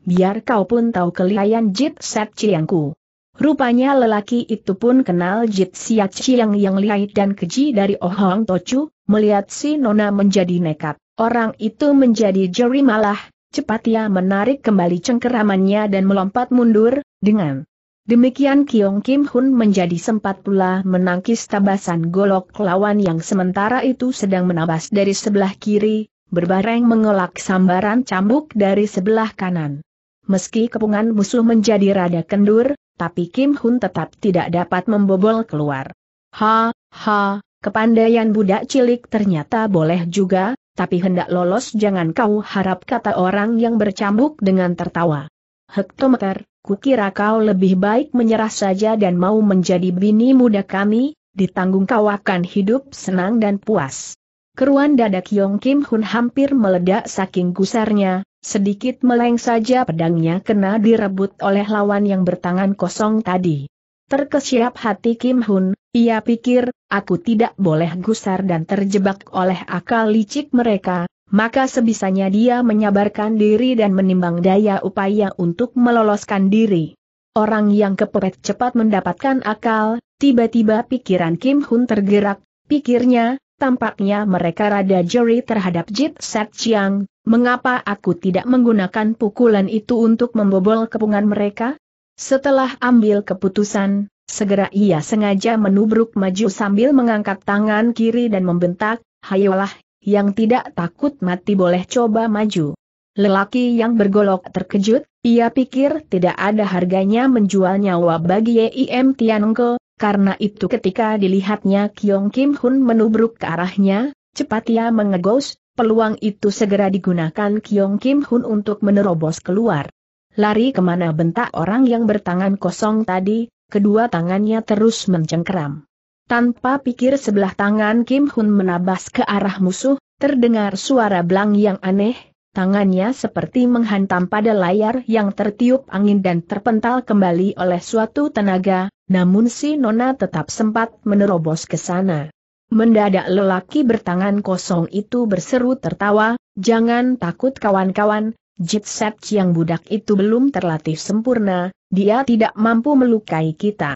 biar kau pun tahu kelihayan Jit Set Ciangku. Rupanya lelaki itu pun kenal Jit Siat Ciang yang lihai dan keji dari Oh Tochu, melihat si Nona menjadi nekat. Orang itu menjadi jeri malah, cepat ia menarik kembali cengkeramannya dan melompat mundur, dengan demikian Kiong Kim Hun menjadi sempat pula menangkis tabasan golok lawan yang sementara itu sedang menabas dari sebelah kiri, berbareng mengelak sambaran cambuk dari sebelah kanan. Meski kepungan musuh menjadi rada kendur, tapi Kim Hun tetap tidak dapat membobol keluar. Ha, ha, kepandaian budak cilik ternyata boleh juga, tapi hendak lolos jangan kau harap kata orang yang bercambuk dengan tertawa. Hektometer, kukira kau lebih baik menyerah saja dan mau menjadi bini muda kami, ditanggung kau akan hidup senang dan puas. Keruan dada Kyong Kim Hun hampir meledak saking gusarnya, sedikit meleng saja pedangnya kena direbut oleh lawan yang bertangan kosong tadi. Terkesiap hati Kim Hun, ia pikir, aku tidak boleh gusar dan terjebak oleh akal licik mereka, maka sebisanya dia menyabarkan diri dan menimbang daya upaya untuk meloloskan diri. Orang yang kepepet cepat mendapatkan akal, tiba-tiba pikiran Kim Hun tergerak, pikirnya, tampaknya mereka rada juri terhadap Jit Set Chiang, mengapa aku tidak menggunakan pukulan itu untuk membobol kepungan mereka? Setelah ambil keputusan, segera ia sengaja menubruk maju sambil mengangkat tangan kiri dan membentak, Hayolah, yang tidak takut mati boleh coba maju. Lelaki yang bergolok terkejut, ia pikir tidak ada harganya menjual nyawa bagi Yim Tianengke, karena itu ketika dilihatnya Kyong Kim Hun menubruk ke arahnya, cepat ia mengegos, peluang itu segera digunakan Kyong Kim Hun untuk menerobos keluar. Lari kemana bentak orang yang bertangan kosong tadi, kedua tangannya terus mencengkeram. Tanpa pikir sebelah tangan Kim Hun menabas ke arah musuh, terdengar suara belang yang aneh, tangannya seperti menghantam pada layar yang tertiup angin dan terpental kembali oleh suatu tenaga, namun si Nona tetap sempat menerobos ke sana. Mendadak lelaki bertangan kosong itu berseru tertawa, jangan takut kawan-kawan, Jitset yang budak itu belum terlatih sempurna, dia tidak mampu melukai kita.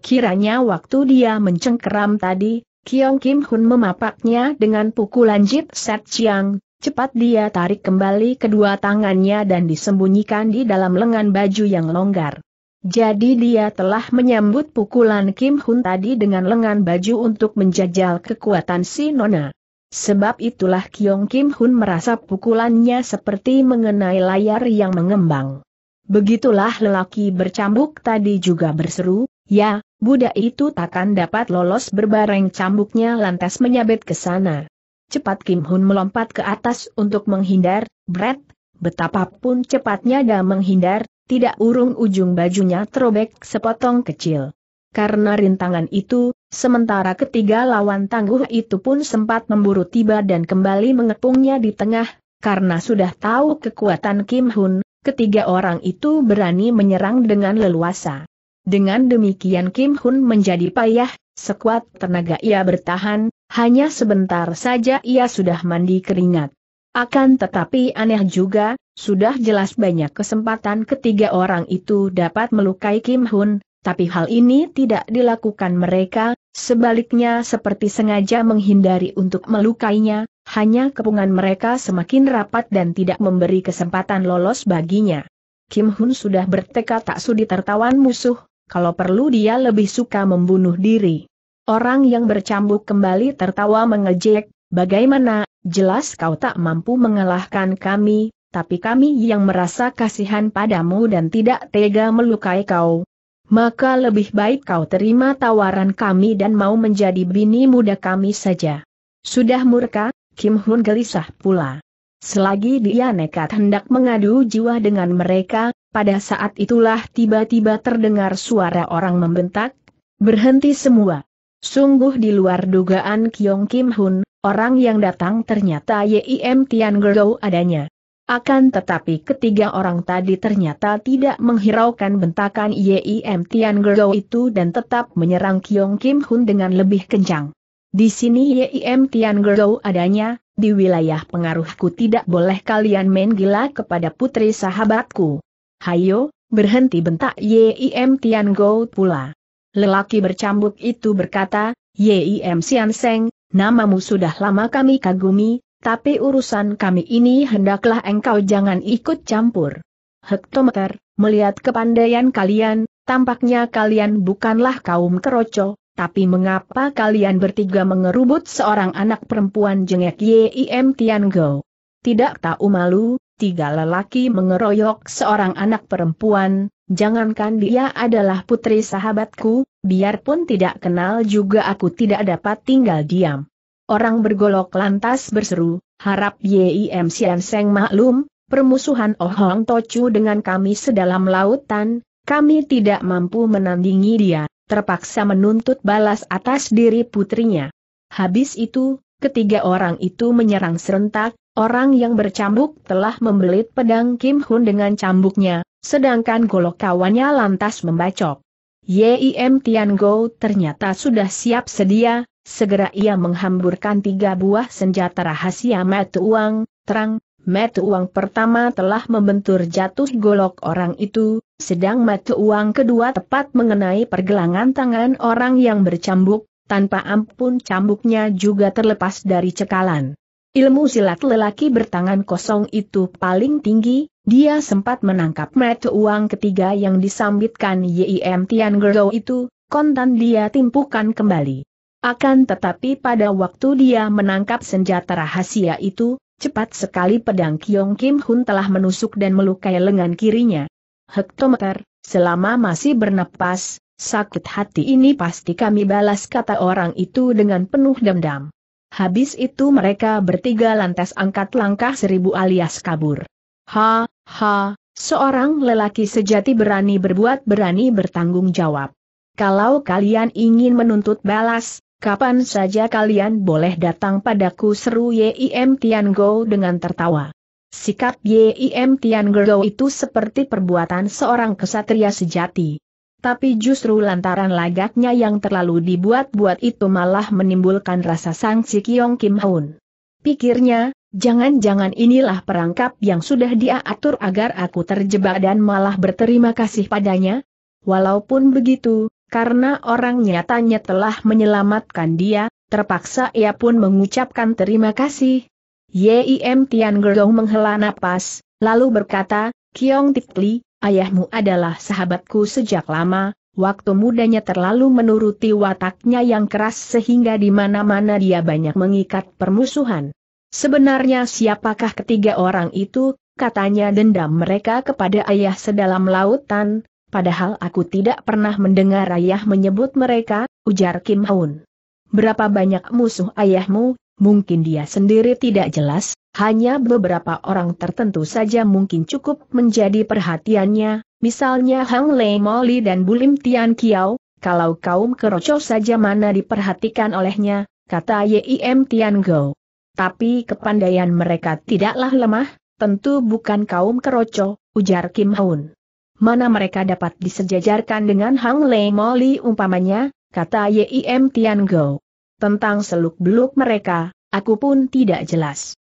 Kiranya waktu dia mencengkeram tadi, Kiong Kim Hun memapaknya dengan pukulan Jit Set Chiang, cepat dia tarik kembali kedua tangannya dan disembunyikan di dalam lengan baju yang longgar. Jadi dia telah menyambut pukulan Kim Hun tadi dengan lengan baju untuk menjajal kekuatan si Nona. Sebab itulah Kyong Kim Hun merasa pukulannya seperti mengenai layar yang mengembang. Begitulah lelaki bercambuk tadi juga berseru, ya, budak itu takkan dapat lolos berbareng cambuknya lantas menyabet ke sana. Cepat Kim Hun melompat ke atas untuk menghindar, Brett, betapapun cepatnya dia menghindar, tidak urung ujung bajunya terobek sepotong kecil. Karena rintangan itu, sementara ketiga lawan tangguh itu pun sempat memburu tiba dan kembali mengepungnya di tengah, karena sudah tahu kekuatan Kim Hun, ketiga orang itu berani menyerang dengan leluasa. Dengan demikian Kim Hun menjadi payah, sekuat tenaga ia bertahan, hanya sebentar saja ia sudah mandi keringat. Akan tetapi aneh juga, sudah jelas banyak kesempatan ketiga orang itu dapat melukai Kim Hun, tapi hal ini tidak dilakukan mereka, sebaliknya seperti sengaja menghindari untuk melukainya, hanya kepungan mereka semakin rapat dan tidak memberi kesempatan lolos baginya. Kim Hun sudah bertekad tak sudi tertawan musuh, kalau perlu dia lebih suka membunuh diri. Orang yang bercambuk kembali tertawa mengejek, bagaimana, jelas kau tak mampu mengalahkan kami, tapi kami yang merasa kasihan padamu dan tidak tega melukai kau. Maka lebih baik kau terima tawaran kami dan mau menjadi bini muda kami saja. Sudah murka, Kim Hun gelisah pula. Selagi dia nekat hendak mengadu jiwa dengan mereka, pada saat itulah tiba-tiba terdengar suara orang membentak, berhenti semua. Sungguh di luar dugaan Kyong Kim Hun, orang yang datang ternyata Yim Tian Gerou adanya. Akan tetapi ketiga orang tadi ternyata tidak menghiraukan bentakan Yim Tian Gergo itu dan tetap menyerang Kyong Kim Hun dengan lebih kencang. Di sini Yim Tian Gergo adanya, di wilayah pengaruhku tidak boleh kalian main gila kepada putri sahabatku. Hayo, berhenti bentak Yim Tian Gou pula. Lelaki bercambuk itu berkata, Yim Sian Seng, namamu sudah lama kami kagumi, tapi urusan kami ini hendaklah engkau jangan ikut campur. Hektometer, melihat kepandaian kalian, tampaknya kalian bukanlah kaum keroco, tapi mengapa kalian bertiga mengerubut seorang anak perempuan jengek Yim Tiango? Tidak tahu malu, tiga lelaki mengeroyok seorang anak perempuan, jangankan dia adalah putri sahabatku, biarpun tidak kenal juga aku tidak dapat tinggal diam. Orang bergolok lantas berseru, harap Yim Sian Seng maklum, permusuhan Oh Hong Tochu dengan kami sedalam lautan, kami tidak mampu menandingi dia, terpaksa menuntut balas atas diri putrinya. Habis itu, ketiga orang itu menyerang serentak, orang yang bercambuk telah membelit pedang Kim Hun dengan cambuknya, sedangkan golok kawannya lantas membacok. Yim Tian Go ternyata sudah siap sedia, Segera ia menghamburkan tiga buah senjata rahasia metu uang, terang, metu uang pertama telah membentur jatuh golok orang itu, sedang metu uang kedua tepat mengenai pergelangan tangan orang yang bercambuk, tanpa ampun cambuknya juga terlepas dari cekalan. Ilmu silat lelaki bertangan kosong itu paling tinggi, dia sempat menangkap metu uang ketiga yang disambitkan Yim Tian Gerou itu, kontan dia timpukan kembali. Akan tetapi pada waktu dia menangkap senjata rahasia itu, cepat sekali pedang Kyong Kim Hun telah menusuk dan melukai lengan kirinya. Hektometer, selama masih bernapas, sakit hati ini pasti kami balas kata orang itu dengan penuh dendam. Habis itu mereka bertiga lantas angkat langkah seribu alias kabur. Ha, ha, seorang lelaki sejati berani berbuat berani bertanggung jawab. Kalau kalian ingin menuntut balas, Kapan saja kalian boleh datang padaku seru Yim Go dengan tertawa. Sikap Yim Tiango itu seperti perbuatan seorang kesatria sejati. Tapi justru lantaran lagaknya yang terlalu dibuat-buat itu malah menimbulkan rasa sangsi Kiong Kim Haun. Pikirnya, jangan-jangan inilah perangkap yang sudah dia atur agar aku terjebak dan malah berterima kasih padanya. Walaupun begitu, karena orang nyatanya telah menyelamatkan dia, terpaksa ia pun mengucapkan terima kasih. Yim Tian Gerong menghela napas, lalu berkata, Kiong Titli, ayahmu adalah sahabatku sejak lama, waktu mudanya terlalu menuruti wataknya yang keras sehingga di mana-mana dia banyak mengikat permusuhan. Sebenarnya siapakah ketiga orang itu, katanya dendam mereka kepada ayah sedalam lautan, Padahal aku tidak pernah mendengar ayah menyebut mereka, ujar Kim Haun. Berapa banyak musuh ayahmu, mungkin dia sendiri tidak jelas, hanya beberapa orang tertentu saja mungkin cukup menjadi perhatiannya, misalnya Hang Lei Moli dan Bulim Tian Kiao, kalau kaum keroco saja mana diperhatikan olehnya, kata Yim Tian Go. Tapi kepandaian mereka tidaklah lemah, tentu bukan kaum keroco, ujar Kim Haun mana mereka dapat disejajarkan dengan Hang Lei Moli umpamanya, kata Yim Tian Go. Tentang seluk-beluk mereka, aku pun tidak jelas.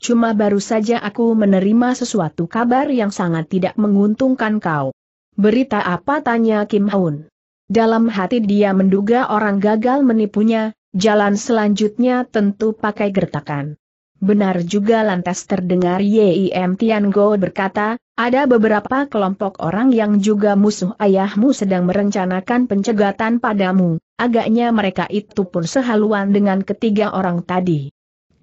Cuma baru saja aku menerima sesuatu kabar yang sangat tidak menguntungkan kau. Berita apa tanya Kim Haun? Dalam hati dia menduga orang gagal menipunya, jalan selanjutnya tentu pakai gertakan. Benar juga lantas terdengar Yim Tian Go berkata, ada beberapa kelompok orang yang juga musuh ayahmu sedang merencanakan pencegatan padamu, agaknya mereka itu pun sehaluan dengan ketiga orang tadi.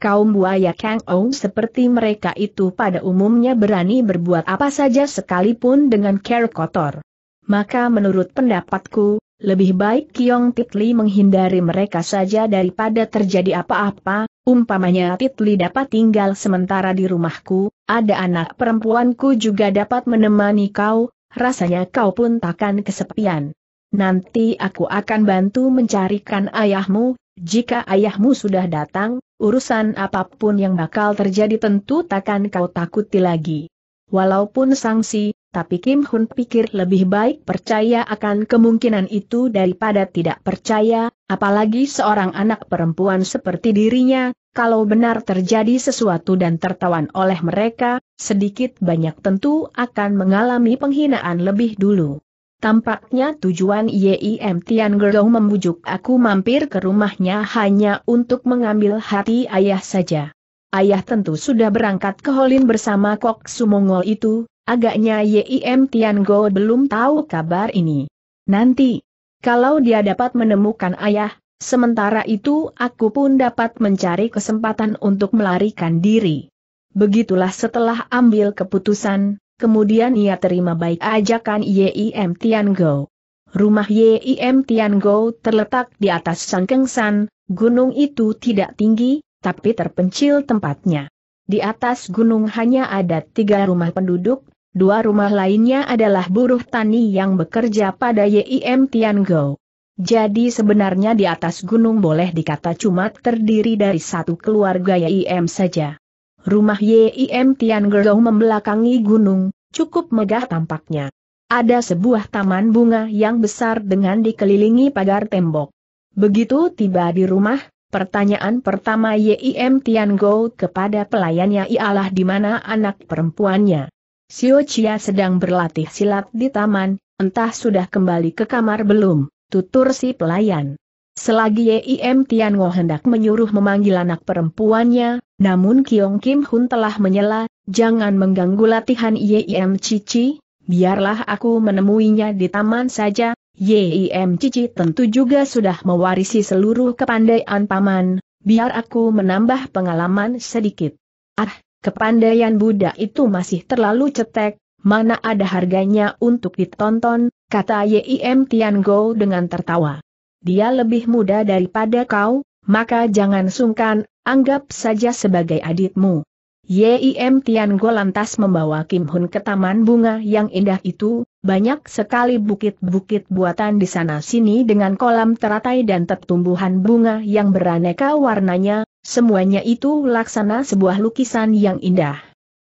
Kaum buaya Kang Ou seperti mereka itu pada umumnya berani berbuat apa saja sekalipun dengan care kotor. Maka menurut pendapatku, lebih baik Kiong Titli menghindari mereka saja daripada terjadi apa-apa, umpamanya Titli dapat tinggal sementara di rumahku, ada anak perempuanku juga dapat menemani kau, rasanya kau pun takkan kesepian. Nanti aku akan bantu mencarikan ayahmu, jika ayahmu sudah datang, urusan apapun yang bakal terjadi tentu takkan kau takuti lagi. Walaupun sanksi, tapi Kim Hun pikir lebih baik percaya akan kemungkinan itu daripada tidak percaya, apalagi seorang anak perempuan seperti dirinya, kalau benar terjadi sesuatu dan tertawan oleh mereka, sedikit banyak tentu akan mengalami penghinaan lebih dulu. Tampaknya tujuan Yim Tian Gerong membujuk aku mampir ke rumahnya hanya untuk mengambil hati ayah saja. Ayah tentu sudah berangkat ke Holin bersama Kok Sumongol itu, agaknya Yim Tiango belum tahu kabar ini. Nanti, kalau dia dapat menemukan ayah, sementara itu aku pun dapat mencari kesempatan untuk melarikan diri. Begitulah setelah ambil keputusan, kemudian ia terima baik ajakan Yim Tiango. Rumah Yim Tiango terletak di atas Sangkengsan, gunung itu tidak tinggi, tapi terpencil tempatnya. Di atas gunung hanya ada tiga rumah penduduk, dua rumah lainnya adalah buruh tani yang bekerja pada YIM Gou. Jadi sebenarnya di atas gunung boleh dikata cuma terdiri dari satu keluarga YIM saja. Rumah YIM Gou membelakangi gunung, cukup megah tampaknya. Ada sebuah taman bunga yang besar dengan dikelilingi pagar tembok. Begitu tiba di rumah, Pertanyaan pertama Yim Tian Go kepada pelayannya ialah di mana anak perempuannya. Xiao Chia sedang berlatih silat di taman, entah sudah kembali ke kamar belum, tutur si pelayan. Selagi Yim Tian Go hendak menyuruh memanggil anak perempuannya, namun Kiong Kim Hun telah menyela, jangan mengganggu latihan Yim Cici, biarlah aku menemuinya di taman saja, YIM Cici tentu juga sudah mewarisi seluruh kepandaian paman, biar aku menambah pengalaman sedikit. Ah, kepandaian Buddha itu masih terlalu cetek, mana ada harganya untuk ditonton, kata YIM Tiango dengan tertawa. Dia lebih muda daripada kau, maka jangan sungkan, anggap saja sebagai adikmu. YIM Tiango lantas membawa Kim Hun ke taman bunga yang indah itu, banyak sekali bukit-bukit buatan di sana-sini dengan kolam teratai dan tertumbuhan bunga yang beraneka warnanya, semuanya itu laksana sebuah lukisan yang indah.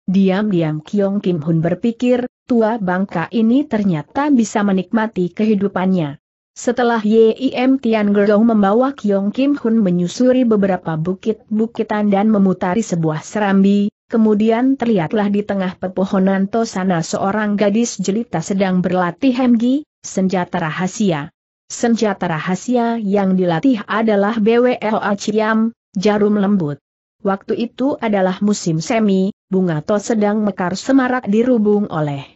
Diam-diam Kyong Kim Hun berpikir, tua bangka ini ternyata bisa menikmati kehidupannya. Setelah Yim Tian Gerong membawa Kyong Kim Hun menyusuri beberapa bukit-bukitan dan memutari sebuah serambi, Kemudian terlihatlah di tengah pepohonan tosana seorang gadis jelita sedang berlatih hemgi, senjata rahasia. Senjata rahasia yang dilatih adalah BWLA Ciam, jarum lembut. Waktu itu adalah musim semi, bunga tos sedang mekar semarak dirubung oleh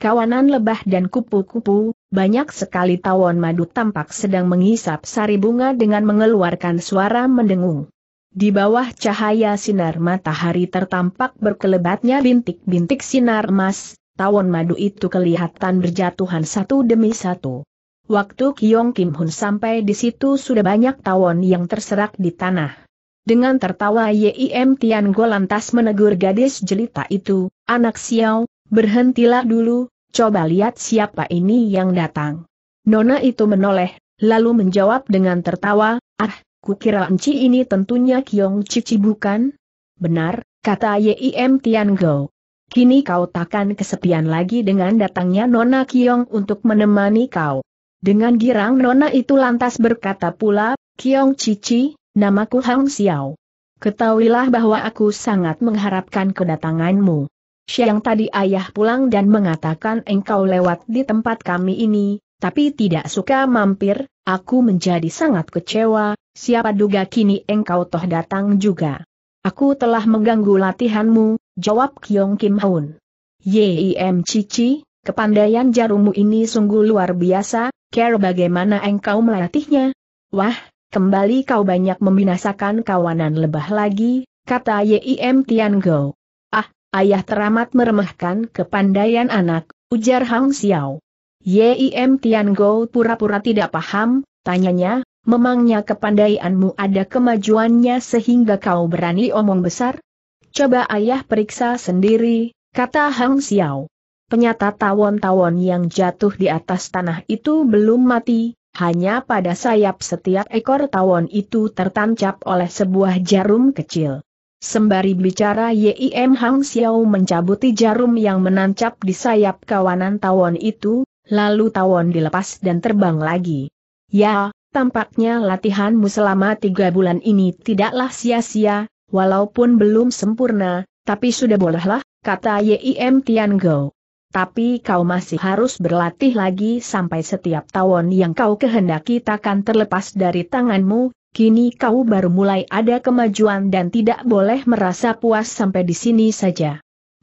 kawanan lebah dan kupu-kupu, banyak sekali tawon madu tampak sedang mengisap sari bunga dengan mengeluarkan suara mendengung. Di bawah cahaya sinar matahari tertampak berkelebatnya bintik-bintik sinar emas, tawon madu itu kelihatan berjatuhan satu demi satu. Waktu Kiong Kim Hun sampai di situ sudah banyak tawon yang terserak di tanah. Dengan tertawa Yim Tian Go lantas menegur gadis jelita itu, anak Xiao, berhentilah dulu, coba lihat siapa ini yang datang. Nona itu menoleh, lalu menjawab dengan tertawa, ah, kukira enci ini tentunya Kiong Cici bukan? Benar, kata Yim Tian Go. Kini kau takkan kesepian lagi dengan datangnya Nona Kiong untuk menemani kau. Dengan girang Nona itu lantas berkata pula, Kiong Cici, namaku Hang Xiao. Ketahuilah bahwa aku sangat mengharapkan kedatanganmu. Siang tadi ayah pulang dan mengatakan engkau lewat di tempat kami ini, tapi tidak suka mampir, aku menjadi sangat kecewa, siapa duga kini engkau toh datang juga. Aku telah mengganggu latihanmu, jawab Kyong Kim Haun. Yim Cici, kepandaian jarummu ini sungguh luar biasa, care bagaimana engkau melatihnya? Wah, kembali kau banyak membinasakan kawanan lebah lagi, kata Yim Tian Go. Ah, ayah teramat meremehkan kepandaian anak, ujar Hang Xiao. Yim Tiango pura-pura tidak paham, tanyanya, memangnya kepandaianmu ada kemajuannya sehingga kau berani omong besar? Coba ayah periksa sendiri, kata Hang Xiao. Penyata tawon-tawon yang jatuh di atas tanah itu belum mati, hanya pada sayap setiap ekor tawon itu tertancap oleh sebuah jarum kecil. Sembari bicara Yim Hang Xiao mencabuti jarum yang menancap di sayap kawanan tawon itu, lalu tawon dilepas dan terbang lagi. Ya, tampaknya latihanmu selama tiga bulan ini tidaklah sia-sia, walaupun belum sempurna, tapi sudah bolehlah, kata Yim Tianggo. Tapi kau masih harus berlatih lagi sampai setiap tawon yang kau kehendaki takkan terlepas dari tanganmu, kini kau baru mulai ada kemajuan dan tidak boleh merasa puas sampai di sini saja.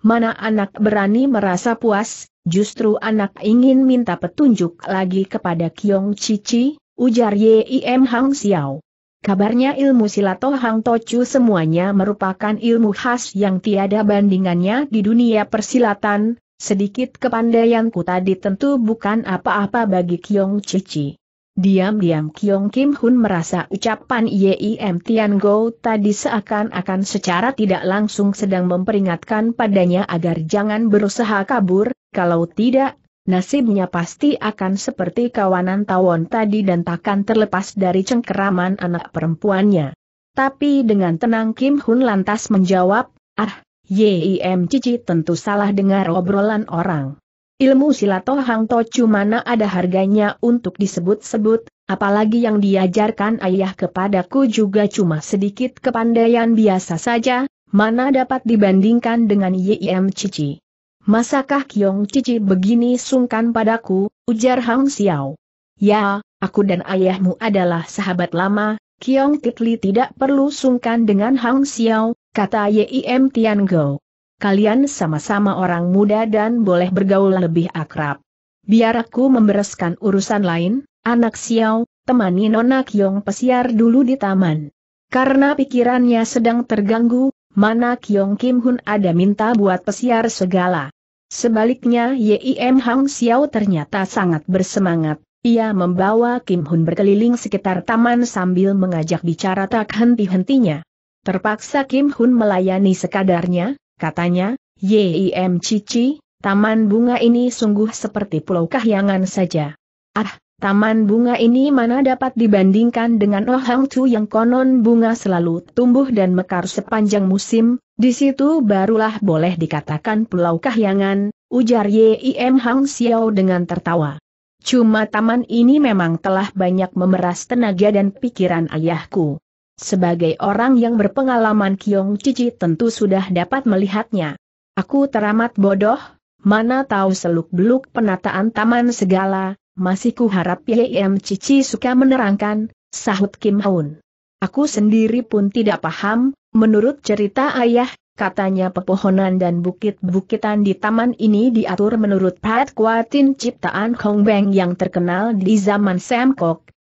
Mana anak berani merasa puas, justru anak ingin minta petunjuk lagi kepada Kiong Cici, ujar Yim Hang Xiao. Kabarnya ilmu silato Hang Tochu semuanya merupakan ilmu khas yang tiada bandingannya di dunia persilatan, sedikit kepandaianku tadi tentu bukan apa-apa bagi Kiong Cici. Diam-diam Kiong Kim Hun merasa ucapan Yim Tian Go tadi seakan-akan secara tidak langsung sedang memperingatkan padanya agar jangan berusaha kabur, kalau tidak, nasibnya pasti akan seperti kawanan tawon tadi dan takkan terlepas dari cengkeraman anak perempuannya. Tapi dengan tenang Kim Hun lantas menjawab, ah, Yim Cici tentu salah dengar obrolan orang. Ilmu silato Hang Tocu mana ada harganya untuk disebut-sebut, apalagi yang diajarkan ayah kepadaku juga cuma sedikit kepandaian biasa saja, mana dapat dibandingkan dengan YIM Cici. Masakah Kiong Cici begini sungkan padaku, ujar Hang Xiao. Ya, aku dan ayahmu adalah sahabat lama, Kiong Titli tidak perlu sungkan dengan Hang Xiao, kata YIM Tian Go kalian sama-sama orang muda dan boleh bergaul lebih akrab. Biar aku membereskan urusan lain, anak Xiao, temani Nona Kiong pesiar dulu di taman. Karena pikirannya sedang terganggu, mana Kiong Kim Hun ada minta buat pesiar segala. Sebaliknya Yim Hang Xiao ternyata sangat bersemangat, ia membawa Kim Hun berkeliling sekitar taman sambil mengajak bicara tak henti-hentinya. Terpaksa Kim Hun melayani sekadarnya, katanya, Yim Cici, taman bunga ini sungguh seperti pulau kahyangan saja. Ah, taman bunga ini mana dapat dibandingkan dengan Oh Hang Tu yang konon bunga selalu tumbuh dan mekar sepanjang musim, di situ barulah boleh dikatakan pulau kahyangan, ujar Yim Hang Xiao dengan tertawa. Cuma taman ini memang telah banyak memeras tenaga dan pikiran ayahku. Sebagai orang yang berpengalaman Kiong Cici tentu sudah dapat melihatnya. Aku teramat bodoh, mana tahu seluk-beluk penataan taman segala, masih kuharap YM Cici suka menerangkan, sahut Kim Haun. Aku sendiri pun tidak paham, menurut cerita ayah, Katanya pepohonan dan bukit-bukitan di taman ini diatur menurut Pat Kuatin ciptaan Kong Beng yang terkenal di zaman Sam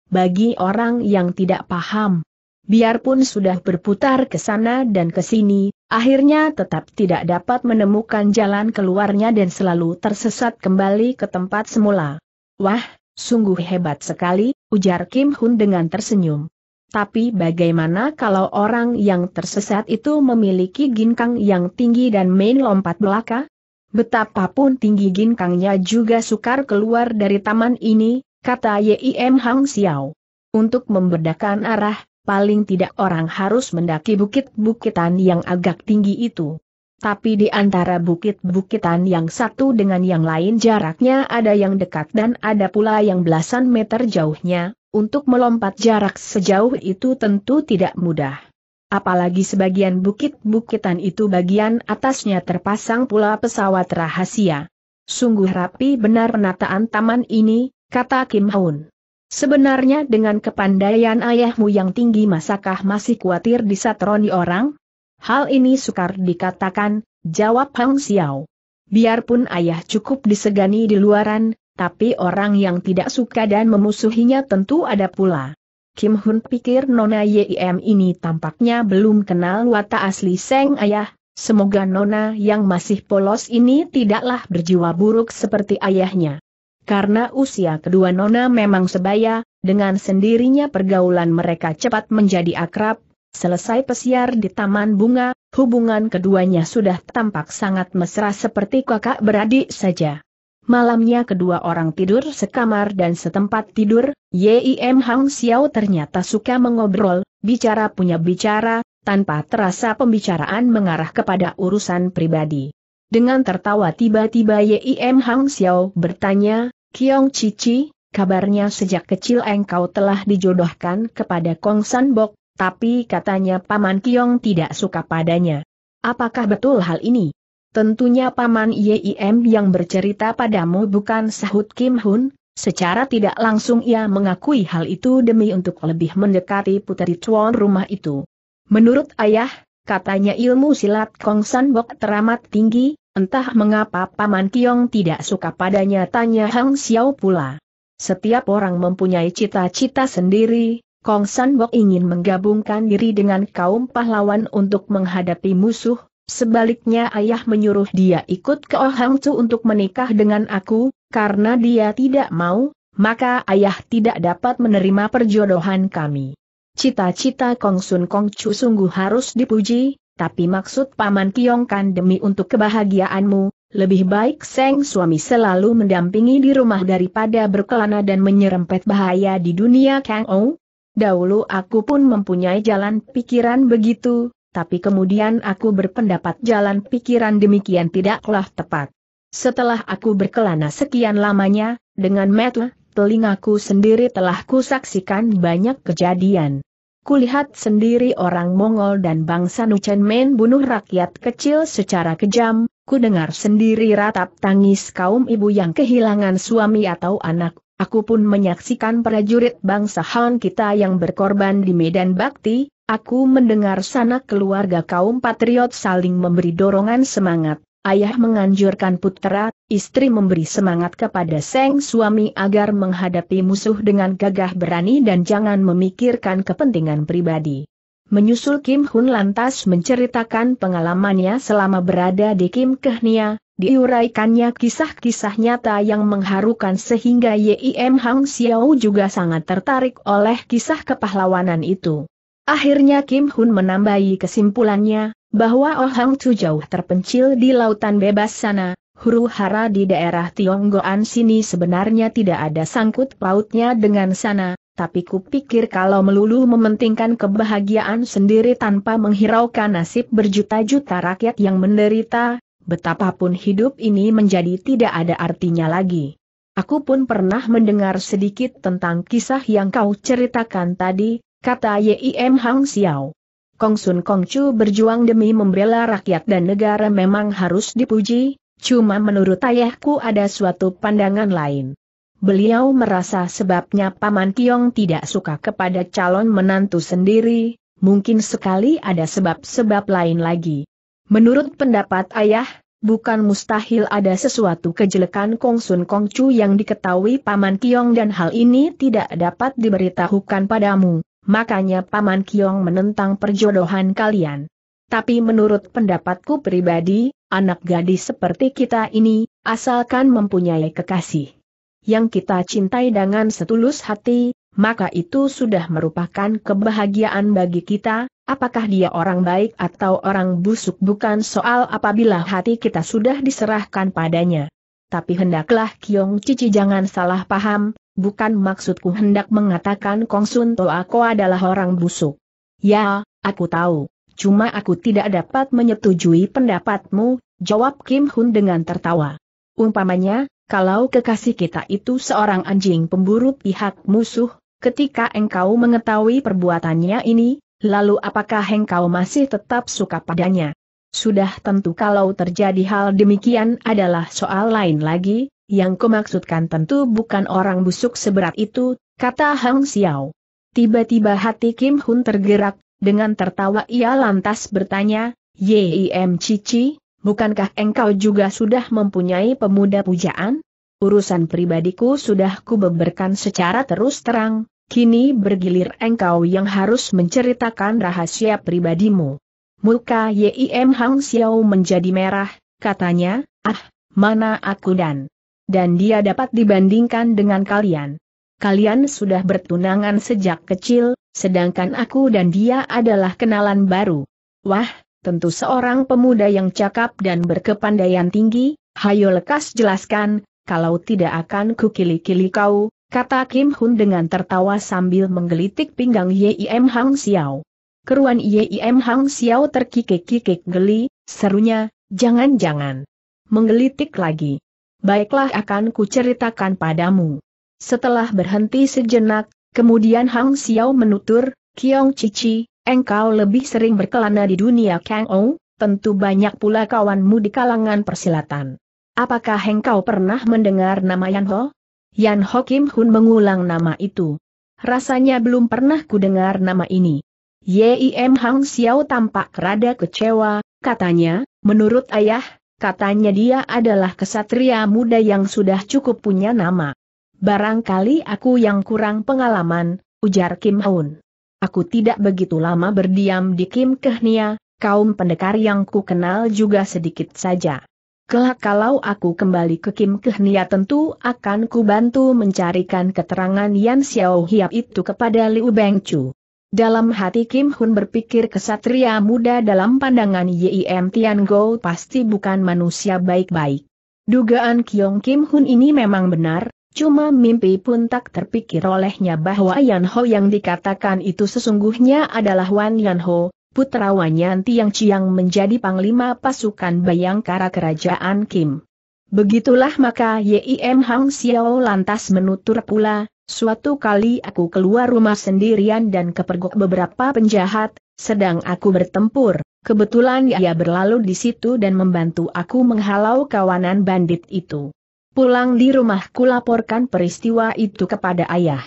Bagi orang yang tidak paham, biarpun sudah berputar ke sana dan ke sini, akhirnya tetap tidak dapat menemukan jalan keluarnya dan selalu tersesat kembali ke tempat semula. Wah, sungguh hebat sekali, ujar Kim Hun dengan tersenyum. Tapi bagaimana kalau orang yang tersesat itu memiliki ginkang yang tinggi dan main lompat belaka? Betapapun tinggi ginkangnya juga sukar keluar dari taman ini, kata Yim Hang Xiao. Untuk membedakan arah, paling tidak orang harus mendaki bukit-bukitan yang agak tinggi itu. Tapi di antara bukit-bukitan yang satu dengan yang lain jaraknya ada yang dekat dan ada pula yang belasan meter jauhnya, untuk melompat jarak sejauh itu tentu tidak mudah. Apalagi sebagian bukit-bukitan itu bagian atasnya terpasang pula pesawat rahasia. Sungguh rapi benar penataan taman ini, kata Kim Hoon. Sebenarnya dengan kepandaian ayahmu yang tinggi masakah masih khawatir disatroni orang? Hal ini sukar dikatakan, jawab Hang Xiao. Biarpun ayah cukup disegani di luaran, tapi orang yang tidak suka dan memusuhinya tentu ada pula. Kim Hun pikir Nona Yim ini tampaknya belum kenal watak asli Seng Ayah, Semoga Nona yang masih polos ini tidaklah berjiwa buruk seperti ayahnya. Karena usia kedua nona memang sebaya, dengan sendirinya pergaulan mereka cepat menjadi akrab, selesai pesiar di taman bunga, hubungan keduanya sudah tampak sangat mesra seperti kakak beradik saja. Malamnya kedua orang tidur sekamar dan setempat tidur, Yim Hang Xiao ternyata suka mengobrol, bicara punya bicara, tanpa terasa pembicaraan mengarah kepada urusan pribadi. Dengan tertawa tiba-tiba Yim Hang Xiao bertanya, Kiong Cici, kabarnya sejak kecil engkau telah dijodohkan kepada Kong San Bok, tapi katanya Paman Kiong tidak suka padanya. Apakah betul hal ini? Tentunya Paman Yim yang bercerita padamu bukan sahut Kim Hun, secara tidak langsung ia mengakui hal itu demi untuk lebih mendekati putri tuan rumah itu. Menurut ayah, katanya ilmu silat Kong San Bok teramat tinggi, Entah mengapa Paman Kiong tidak suka padanya tanya Hang Xiao pula. Setiap orang mempunyai cita-cita sendiri, Kong San Bok ingin menggabungkan diri dengan kaum pahlawan untuk menghadapi musuh, sebaliknya ayah menyuruh dia ikut ke Oh Hang Chu untuk menikah dengan aku, karena dia tidak mau, maka ayah tidak dapat menerima perjodohan kami. Cita-cita Kong Sun Kong Chu sungguh harus dipuji, tapi maksud Paman kan demi untuk kebahagiaanmu, lebih baik Seng suami selalu mendampingi di rumah daripada berkelana dan menyerempet bahaya di dunia Kang Ou. Dahulu aku pun mempunyai jalan pikiran begitu, tapi kemudian aku berpendapat jalan pikiran demikian tidaklah tepat. Setelah aku berkelana sekian lamanya, dengan mata, telingaku sendiri telah kusaksikan banyak kejadian lihat sendiri orang Mongol dan bangsa Nuchen Men bunuh rakyat kecil secara kejam, ku dengar sendiri ratap tangis kaum ibu yang kehilangan suami atau anak, aku pun menyaksikan prajurit bangsa Han kita yang berkorban di medan bakti, aku mendengar sanak keluarga kaum patriot saling memberi dorongan semangat, ayah menganjurkan putera, istri memberi semangat kepada sang suami agar menghadapi musuh dengan gagah berani dan jangan memikirkan kepentingan pribadi. Menyusul Kim Hun lantas menceritakan pengalamannya selama berada di Kim Kehnia, diuraikannya kisah-kisah nyata yang mengharukan sehingga Yim Hang Xiao juga sangat tertarik oleh kisah kepahlawanan itu. Akhirnya Kim Hun menambahi kesimpulannya, bahwa Oh Hang Chu jauh terpencil di lautan bebas sana, huru hara di daerah Tionggoan sini sebenarnya tidak ada sangkut pautnya dengan sana, tapi kupikir kalau melulu mementingkan kebahagiaan sendiri tanpa menghiraukan nasib berjuta-juta rakyat yang menderita, betapapun hidup ini menjadi tidak ada artinya lagi. Aku pun pernah mendengar sedikit tentang kisah yang kau ceritakan tadi, kata Yim Hang Xiao. Kong Sun Kong Chu berjuang demi membela rakyat dan negara memang harus dipuji, cuma menurut ayahku ada suatu pandangan lain. Beliau merasa sebabnya Paman Kiong tidak suka kepada calon menantu sendiri, mungkin sekali ada sebab-sebab lain lagi. Menurut pendapat ayah, Bukan mustahil ada sesuatu kejelekan Kong Sun Kong Chu yang diketahui Paman Tiong dan hal ini tidak dapat diberitahukan padamu makanya Paman Kiong menentang perjodohan kalian. Tapi menurut pendapatku pribadi, anak gadis seperti kita ini, asalkan mempunyai kekasih. Yang kita cintai dengan setulus hati, maka itu sudah merupakan kebahagiaan bagi kita, apakah dia orang baik atau orang busuk bukan soal apabila hati kita sudah diserahkan padanya. Tapi hendaklah Kiong Cici jangan salah paham, bukan maksudku hendak mengatakan Kong Sun Toako adalah orang busuk. Ya, aku tahu, cuma aku tidak dapat menyetujui pendapatmu, jawab Kim Hun dengan tertawa. Umpamanya, kalau kekasih kita itu seorang anjing pemburu pihak musuh, ketika engkau mengetahui perbuatannya ini, lalu apakah engkau masih tetap suka padanya? Sudah tentu kalau terjadi hal demikian adalah soal lain lagi, yang kumaksudkan tentu bukan orang busuk seberat itu, kata Hang Xiao. Tiba-tiba hati Kim Hun tergerak, dengan tertawa ia lantas bertanya, Yim Cici, bukankah engkau juga sudah mempunyai pemuda pujaan? Urusan pribadiku sudah kubeberkan secara terus terang, kini bergilir engkau yang harus menceritakan rahasia pribadimu. Muka Yim Hang Xiao menjadi merah, katanya, ah, mana aku dan dan dia dapat dibandingkan dengan kalian. Kalian sudah bertunangan sejak kecil, sedangkan aku dan dia adalah kenalan baru. Wah, tentu seorang pemuda yang cakap dan berkepandaian tinggi, hayo lekas jelaskan, kalau tidak akan kukili-kili kau, kata Kim Hun dengan tertawa sambil menggelitik pinggang Yim Hang Xiao. Keruan Yim Hang Xiao terkikik-kikik geli, serunya, jangan-jangan. Menggelitik lagi. Baiklah akan kuceritakan padamu. Setelah berhenti sejenak, kemudian Hang Xiao menutur, Kiong Cici, engkau lebih sering berkelana di dunia Kang Ou, tentu banyak pula kawanmu di kalangan persilatan. Apakah engkau pernah mendengar nama Yan Ho? Yan Ho Kim Hun mengulang nama itu. Rasanya belum pernah kudengar nama ini. Yim Hang Xiao tampak rada kecewa, katanya, menurut ayah, Katanya dia adalah kesatria muda yang sudah cukup punya nama. Barangkali aku yang kurang pengalaman, ujar Kim Haun. Aku tidak begitu lama berdiam di Kim Kehnia, kaum pendekar yang ku kenal juga sedikit saja. Kelak kalau aku kembali ke Kim Kehnia tentu akan ku bantu mencarikan keterangan Yan Xiao Hiap itu kepada Liu Chu. Dalam hati Kim Hun berpikir kesatria muda dalam pandangan Yim Tian Go pasti bukan manusia baik-baik. Dugaan Kyong Kim Hun ini memang benar, cuma mimpi pun tak terpikir olehnya bahwa Yan Ho yang dikatakan itu sesungguhnya adalah Wan Yan Ho, putra Wan Yan Tiang Chiang menjadi panglima pasukan Bayangkara Kerajaan Kim. Begitulah maka Yim Hang Xiao lantas menutur pula, Suatu kali aku keluar rumah sendirian dan kepergok beberapa penjahat, sedang aku bertempur. Kebetulan ia berlalu di situ dan membantu aku menghalau kawanan bandit itu. Pulang di rumahku laporkan peristiwa itu kepada ayah.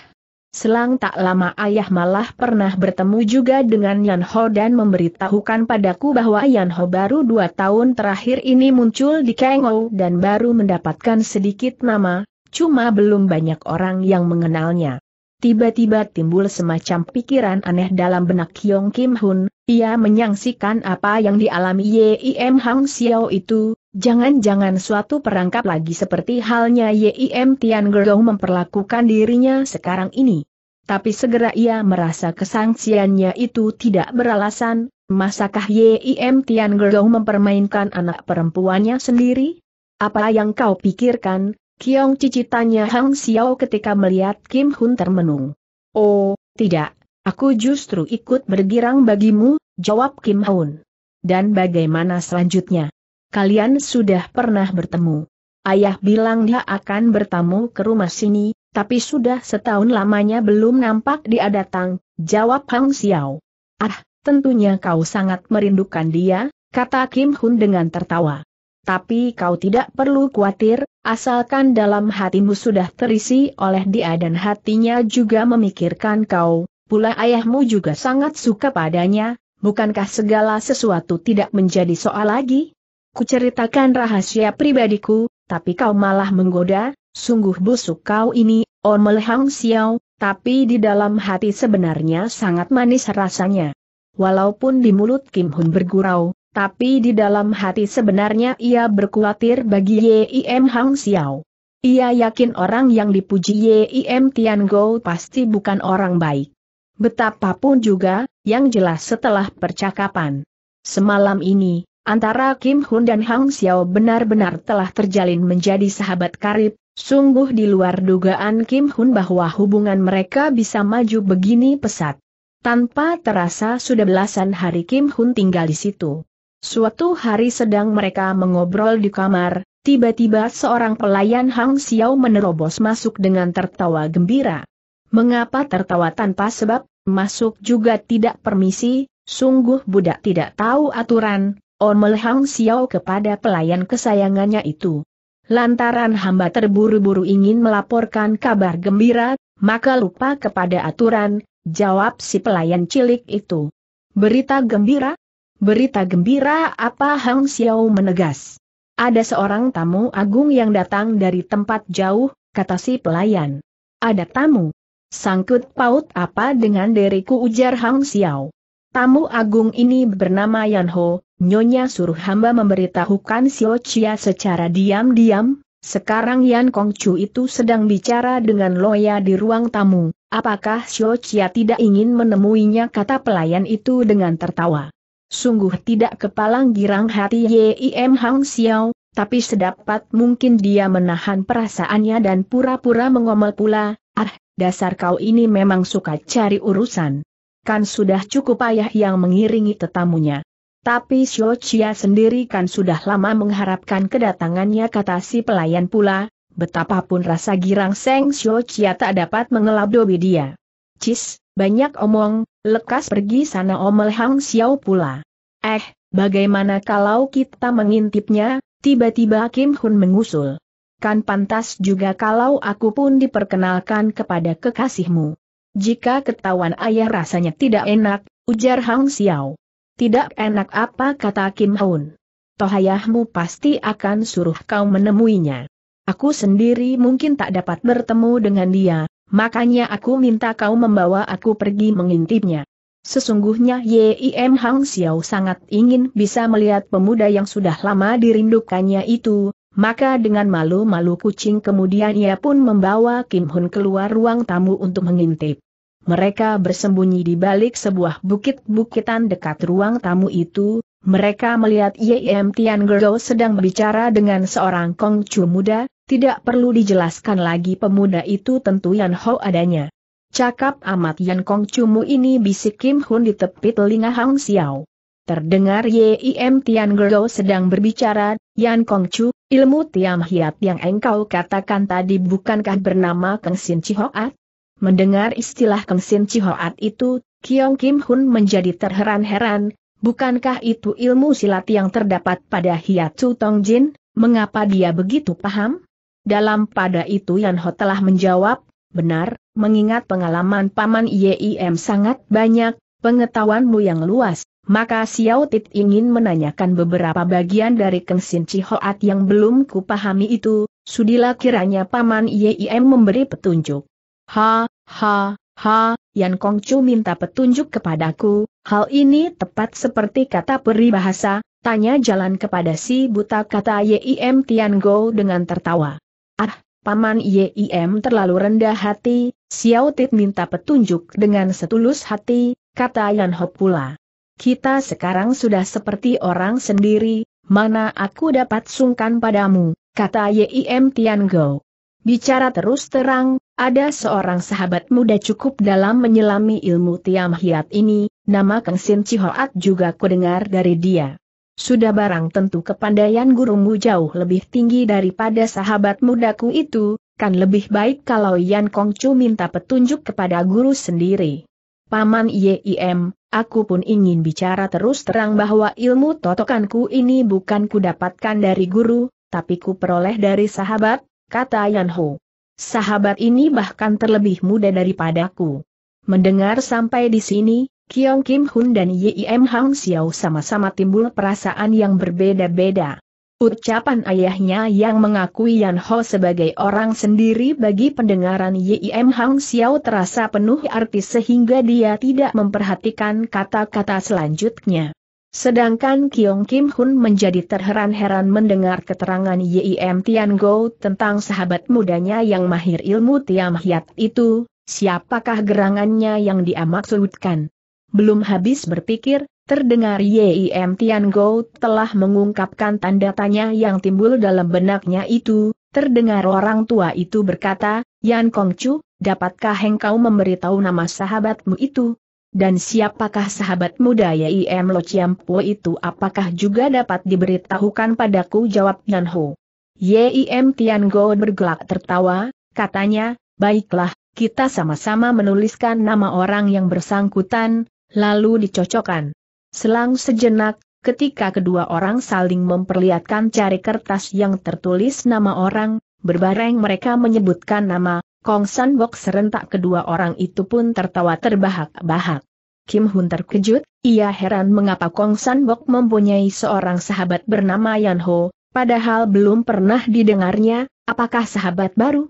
Selang tak lama ayah malah pernah bertemu juga dengan Yan Ho dan memberitahukan padaku bahwa Yan Ho baru dua tahun terakhir ini muncul di Kengou dan baru mendapatkan sedikit nama, Cuma belum banyak orang yang mengenalnya. Tiba-tiba timbul semacam pikiran aneh dalam benak Kyong Kim Hun, ia menyangsikan apa yang dialami Yim Hang Xiao itu, jangan-jangan suatu perangkap lagi seperti halnya Yim Tian Gerong memperlakukan dirinya sekarang ini. Tapi segera ia merasa kesangsiannya itu tidak beralasan, masakah Yim Tian Gerong mempermainkan anak perempuannya sendiri? Apa yang kau pikirkan, Kiong Cici tanya Hang Xiao ketika melihat Kim Hun termenung. Oh, tidak, aku justru ikut bergirang bagimu, jawab Kim Hun. Dan bagaimana selanjutnya? Kalian sudah pernah bertemu. Ayah bilang dia akan bertamu ke rumah sini, tapi sudah setahun lamanya belum nampak dia datang, jawab Hang Xiao. Ah, tentunya kau sangat merindukan dia, kata Kim Hun dengan tertawa. Tapi kau tidak perlu khawatir, asalkan dalam hatimu sudah terisi oleh dia dan hatinya juga memikirkan kau, pula ayahmu juga sangat suka padanya, bukankah segala sesuatu tidak menjadi soal lagi? Kuceritakan rahasia pribadiku, tapi kau malah menggoda, sungguh busuk kau ini, Omel oh Hang Xiao, tapi di dalam hati sebenarnya sangat manis rasanya. Walaupun di mulut Kim Hun bergurau, tapi di dalam hati sebenarnya ia berkhawatir bagi Yim Hang Xiao. Ia yakin orang yang dipuji Yim Tian Gou pasti bukan orang baik. Betapapun juga, yang jelas setelah percakapan. Semalam ini, antara Kim Hun dan Hang Xiao benar-benar telah terjalin menjadi sahabat karib, sungguh di luar dugaan Kim Hun bahwa hubungan mereka bisa maju begini pesat. Tanpa terasa sudah belasan hari Kim Hun tinggal di situ. Suatu hari sedang mereka mengobrol di kamar, tiba-tiba seorang pelayan Hang Xiao menerobos masuk dengan tertawa gembira. Mengapa tertawa tanpa sebab, masuk juga tidak permisi, sungguh budak tidak tahu aturan, omel Hang Xiao kepada pelayan kesayangannya itu. Lantaran hamba terburu-buru ingin melaporkan kabar gembira, maka lupa kepada aturan, jawab si pelayan cilik itu. Berita gembira? Berita gembira apa Hang Xiao menegas. Ada seorang tamu agung yang datang dari tempat jauh, kata si pelayan. Ada tamu. Sangkut paut apa dengan diriku ujar Hang Xiao. Tamu agung ini bernama Yan Ho, nyonya suruh hamba memberitahukan Xiao Chia secara diam-diam, sekarang Yan Kong Chu itu sedang bicara dengan Loya di ruang tamu, apakah Xiao Chia tidak ingin menemuinya kata pelayan itu dengan tertawa. Sungguh tidak kepalang girang hati Yim Hang Xiao, tapi sedapat mungkin dia menahan perasaannya dan pura-pura mengomel pula, ah, dasar kau ini memang suka cari urusan. Kan sudah cukup ayah yang mengiringi tetamunya. Tapi Xiao Chia sendiri kan sudah lama mengharapkan kedatangannya kata si pelayan pula, betapapun rasa girang Seng Xiao Chia tak dapat mengelabui dia. Cis, banyak omong, lekas pergi sana omel Hang Xiao pula. Eh, bagaimana kalau kita mengintipnya, tiba-tiba Kim Hun mengusul. Kan pantas juga kalau aku pun diperkenalkan kepada kekasihmu. Jika ketahuan ayah rasanya tidak enak, ujar Hang Xiao. Tidak enak apa kata Kim Hun. Toh ayahmu pasti akan suruh kau menemuinya. Aku sendiri mungkin tak dapat bertemu dengan dia, Makanya aku minta kau membawa aku pergi mengintipnya. Sesungguhnya Yim Hang Xiao sangat ingin bisa melihat pemuda yang sudah lama dirindukannya itu, maka dengan malu-malu kucing kemudian ia pun membawa Kim Hun keluar ruang tamu untuk mengintip. Mereka bersembunyi di balik sebuah bukit-bukitan dekat ruang tamu itu, mereka melihat Yim Tian Gero sedang berbicara dengan seorang kongcu muda, tidak perlu dijelaskan lagi pemuda itu tentu Yan Ho adanya. Cakap amat Yan Kong Cumu ini bisik Kim Hun di tepi telinga Hang Xiao. Terdengar Yim Tian Gergo sedang berbicara, Yan Kong Chu, ilmu Tiam Hiat yang engkau katakan tadi bukankah bernama Keng Sin Chihoat? Mendengar istilah Keng Sin Chihoat itu, Kiong Kim Hun menjadi terheran-heran, bukankah itu ilmu silat yang terdapat pada Hiat Chu Tong Jin, mengapa dia begitu paham? Dalam pada itu Yan Ho telah menjawab, benar, mengingat pengalaman Paman Yim sangat banyak, pengetahuanmu yang luas, maka Xiao Tit ingin menanyakan beberapa bagian dari Kengsin Cihoat yang belum kupahami itu, sudilah kiranya Paman Yim memberi petunjuk. Ha, ha, ha, Yan Kongcu minta petunjuk kepadaku, hal ini tepat seperti kata peribahasa, tanya jalan kepada si buta kata Yim Tian Go dengan tertawa. Ah, Paman Yim terlalu rendah hati, Xiao Tit minta petunjuk dengan setulus hati, kata Yan Ho pula. Kita sekarang sudah seperti orang sendiri, mana aku dapat sungkan padamu, kata Yim Tian Go. Bicara terus terang, ada seorang sahabat muda cukup dalam menyelami ilmu Tiam Hiat ini, nama Keng Sin Chihoat juga kudengar dari dia. Sudah barang tentu kepandaian gurumu jauh lebih tinggi daripada sahabat mudaku itu, kan lebih baik kalau Yan Kongcu minta petunjuk kepada guru sendiri. Paman Yim, aku pun ingin bicara terus terang bahwa ilmu totokanku ini bukan ku dapatkan dari guru, tapi ku peroleh dari sahabat, kata Yan Ho. Sahabat ini bahkan terlebih muda daripadaku. Mendengar sampai di sini, Kiong Kim Hun dan Yim Hang Xiao sama-sama timbul perasaan yang berbeda-beda. Ucapan ayahnya yang mengakui Yan Ho sebagai orang sendiri bagi pendengaran Yim Hang Xiao terasa penuh arti sehingga dia tidak memperhatikan kata-kata selanjutnya. Sedangkan Kiong Kim Hun menjadi terheran-heran mendengar keterangan Yim Tian Go tentang sahabat mudanya yang mahir ilmu Tiam Hiat itu, siapakah gerangannya yang dia maksudkan. Belum habis berpikir, terdengar Yim Tian Go telah mengungkapkan tanda tanya yang timbul dalam benaknya itu, terdengar orang tua itu berkata, Yan Kongcu, dapatkah engkau memberitahu nama sahabatmu itu? Dan siapakah sahabat muda Yim Lo Chiam Po itu apakah juga dapat diberitahukan padaku jawab Yan Ho. Yim Tian Go bergelak tertawa, katanya, baiklah, kita sama-sama menuliskan nama orang yang bersangkutan, lalu dicocokkan. Selang sejenak, ketika kedua orang saling memperlihatkan cari kertas yang tertulis nama orang, berbareng mereka menyebutkan nama, Kong San Bok serentak kedua orang itu pun tertawa terbahak-bahak. Kim Hun terkejut, ia heran mengapa Kong San Bok mempunyai seorang sahabat bernama Yan Ho, padahal belum pernah didengarnya, apakah sahabat baru?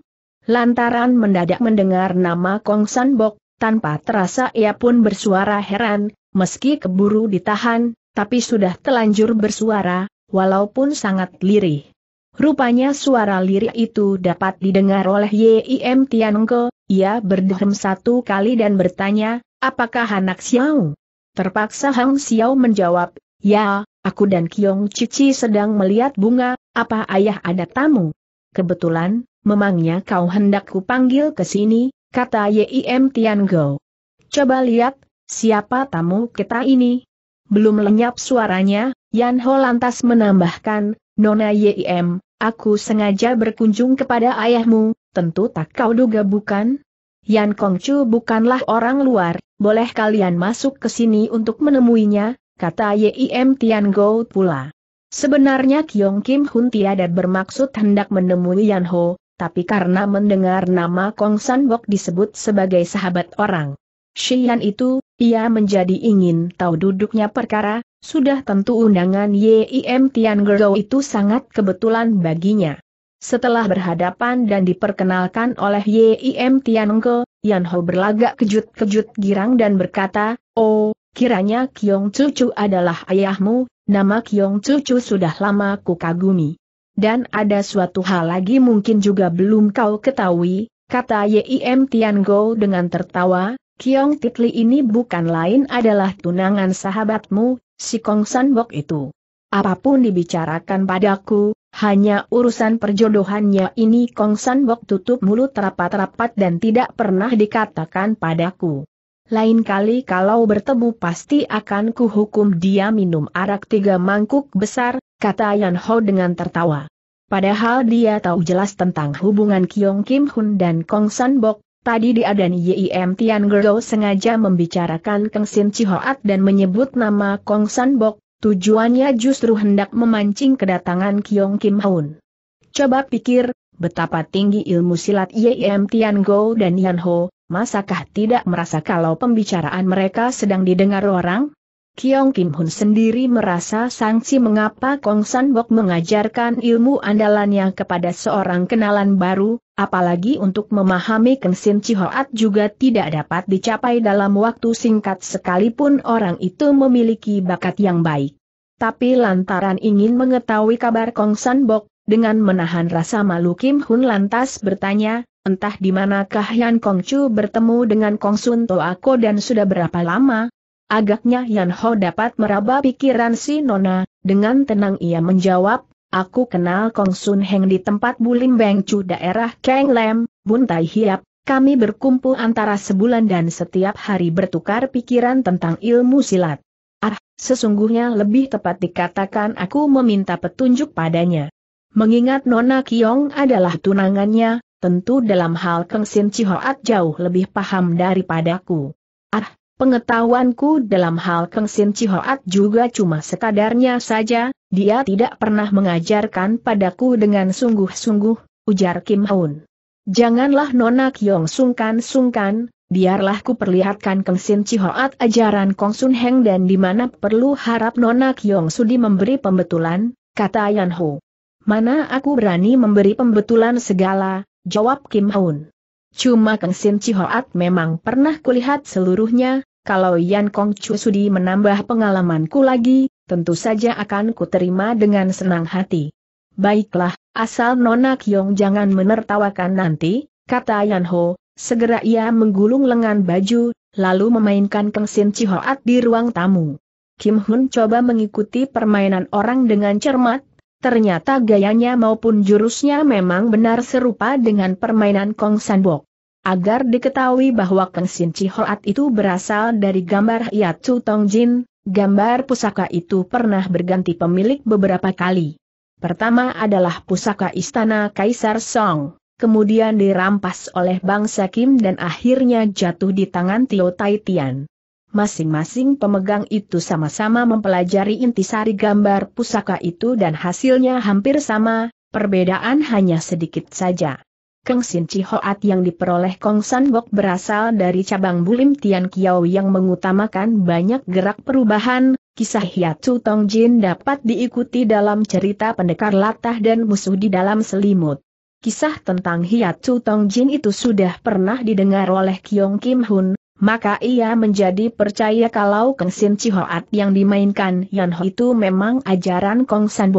Lantaran mendadak mendengar nama Kong San Bok, tanpa terasa ia pun bersuara heran, meski keburu ditahan, tapi sudah telanjur bersuara, walaupun sangat lirih. Rupanya suara lirik itu dapat didengar oleh Yim Tianke, ia berdehem satu kali dan bertanya, apakah anak Xiao? Terpaksa Hang Xiao menjawab, ya, aku dan Kiong Cici sedang melihat bunga, apa ayah ada tamu? Kebetulan, memangnya kau hendak kupanggil ke sini, kata Yim Tian Go. Coba lihat, siapa tamu kita ini? Belum lenyap suaranya, Yan Ho lantas menambahkan, Nona Yim, aku sengaja berkunjung kepada ayahmu, tentu tak kau duga bukan? Yan Kong Kongcu bukanlah orang luar, boleh kalian masuk ke sini untuk menemuinya, kata Yim Tian Go pula. Sebenarnya Kyong Kim Hun tiada bermaksud hendak menemui Yan Ho, tapi karena mendengar nama Kong San Bok disebut sebagai sahabat orang Xian itu, ia menjadi ingin tahu duduknya perkara, sudah tentu undangan Yim Tian Gerou itu sangat kebetulan baginya. Setelah berhadapan dan diperkenalkan oleh Yim Tian Ge, Yan Ho berlagak kejut-kejut girang dan berkata, Oh, kiranya Kiong Cucu adalah ayahmu, nama Kiong Cucu sudah lama kukagumi. Dan ada suatu hal lagi mungkin juga belum kau ketahui, kata Yim Tiango dengan tertawa, Kiong Titli ini bukan lain adalah tunangan sahabatmu, si Kong San Wok itu. Apapun dibicarakan padaku, hanya urusan perjodohannya ini Kong San Wok tutup mulut rapat-rapat dan tidak pernah dikatakan padaku. Lain kali kalau bertemu pasti akan kuhukum dia minum arak tiga mangkuk besar, kata Yan Ho dengan tertawa. Padahal dia tahu jelas tentang hubungan Kyong Kim Hun dan Kong San Bok, tadi dia dan Yim Tian Gero sengaja membicarakan Keng Sin Chihoat dan menyebut nama Kong San Bok, tujuannya justru hendak memancing kedatangan Kyong Kim Hun. Coba pikir, betapa tinggi ilmu silat Yim Tian Go dan Yan Ho, masakah tidak merasa kalau pembicaraan mereka sedang didengar orang? Kiong Kim Hun sendiri merasa sangsi mengapa Kong San Bok mengajarkan ilmu andalannya kepada seorang kenalan baru, apalagi untuk memahami Sin Chihoat juga tidak dapat dicapai dalam waktu singkat sekalipun orang itu memiliki bakat yang baik. Tapi lantaran ingin mengetahui kabar Kong San Bok, dengan menahan rasa malu Kim Hun lantas bertanya, entah di manakah Yan Kong Chu bertemu dengan Kong Sun To Ako dan sudah berapa lama, Agaknya Yan Ho dapat meraba pikiran si Nona, dengan tenang ia menjawab, Aku kenal Kong Sun Heng di tempat Bulim Beng Chu daerah Kang Lem, Bun Tai Hiap, kami berkumpul antara sebulan dan setiap hari bertukar pikiran tentang ilmu silat. Ah, sesungguhnya lebih tepat dikatakan aku meminta petunjuk padanya. Mengingat Nona Kiong adalah tunangannya, tentu dalam hal Keng Sin jauh lebih paham daripadaku. Ah, Pengetahuanku dalam hal Keng Sin Chihoat juga cuma sekadarnya saja, dia tidak pernah mengajarkan padaku dengan sungguh-sungguh, ujar Kim Haun. Janganlah Nona Kyong sungkan-sungkan, biarlah ku perlihatkan Keng Sin Chihoat ajaran Kong Sun Heng dan di mana perlu harap Nona Kyong Sudi memberi pembetulan, kata Yan Ho. Mana aku berani memberi pembetulan segala, jawab Kim Haun. Cuma Kang Sin Chihoat memang pernah kulihat seluruhnya, kalau Yan Kong Chu Sudi menambah pengalamanku lagi, tentu saja akan kuterima dengan senang hati. Baiklah, asal Nona Kyong jangan menertawakan nanti, kata Yan Ho, segera ia menggulung lengan baju, lalu memainkan Kang Sin Chihoat di ruang tamu. Kim Hun coba mengikuti permainan orang dengan cermat, Ternyata gayanya maupun jurusnya memang benar serupa dengan permainan Kong Sanbok. Agar diketahui bahwa Keng Sin Chihoat itu berasal dari gambar Yatsu Jin, gambar pusaka itu pernah berganti pemilik beberapa kali. Pertama adalah pusaka Istana Kaisar Song, kemudian dirampas oleh bangsa Kim dan akhirnya jatuh di tangan Tio Tai Tian. Masing-masing pemegang itu sama-sama mempelajari intisari gambar pusaka itu dan hasilnya hampir sama, perbedaan hanya sedikit saja. Keng Sin Chi yang diperoleh Kong San Bok berasal dari cabang Bulim Tian Kiao yang mengutamakan banyak gerak perubahan, kisah Hiatu Tong Jin dapat diikuti dalam cerita pendekar latah dan musuh di dalam selimut. Kisah tentang Hiatu Tong Jin itu sudah pernah didengar oleh Kyong Kim Hun, maka ia menjadi percaya kalau Keng Sin yang dimainkan Yan Ho itu memang ajaran Kong San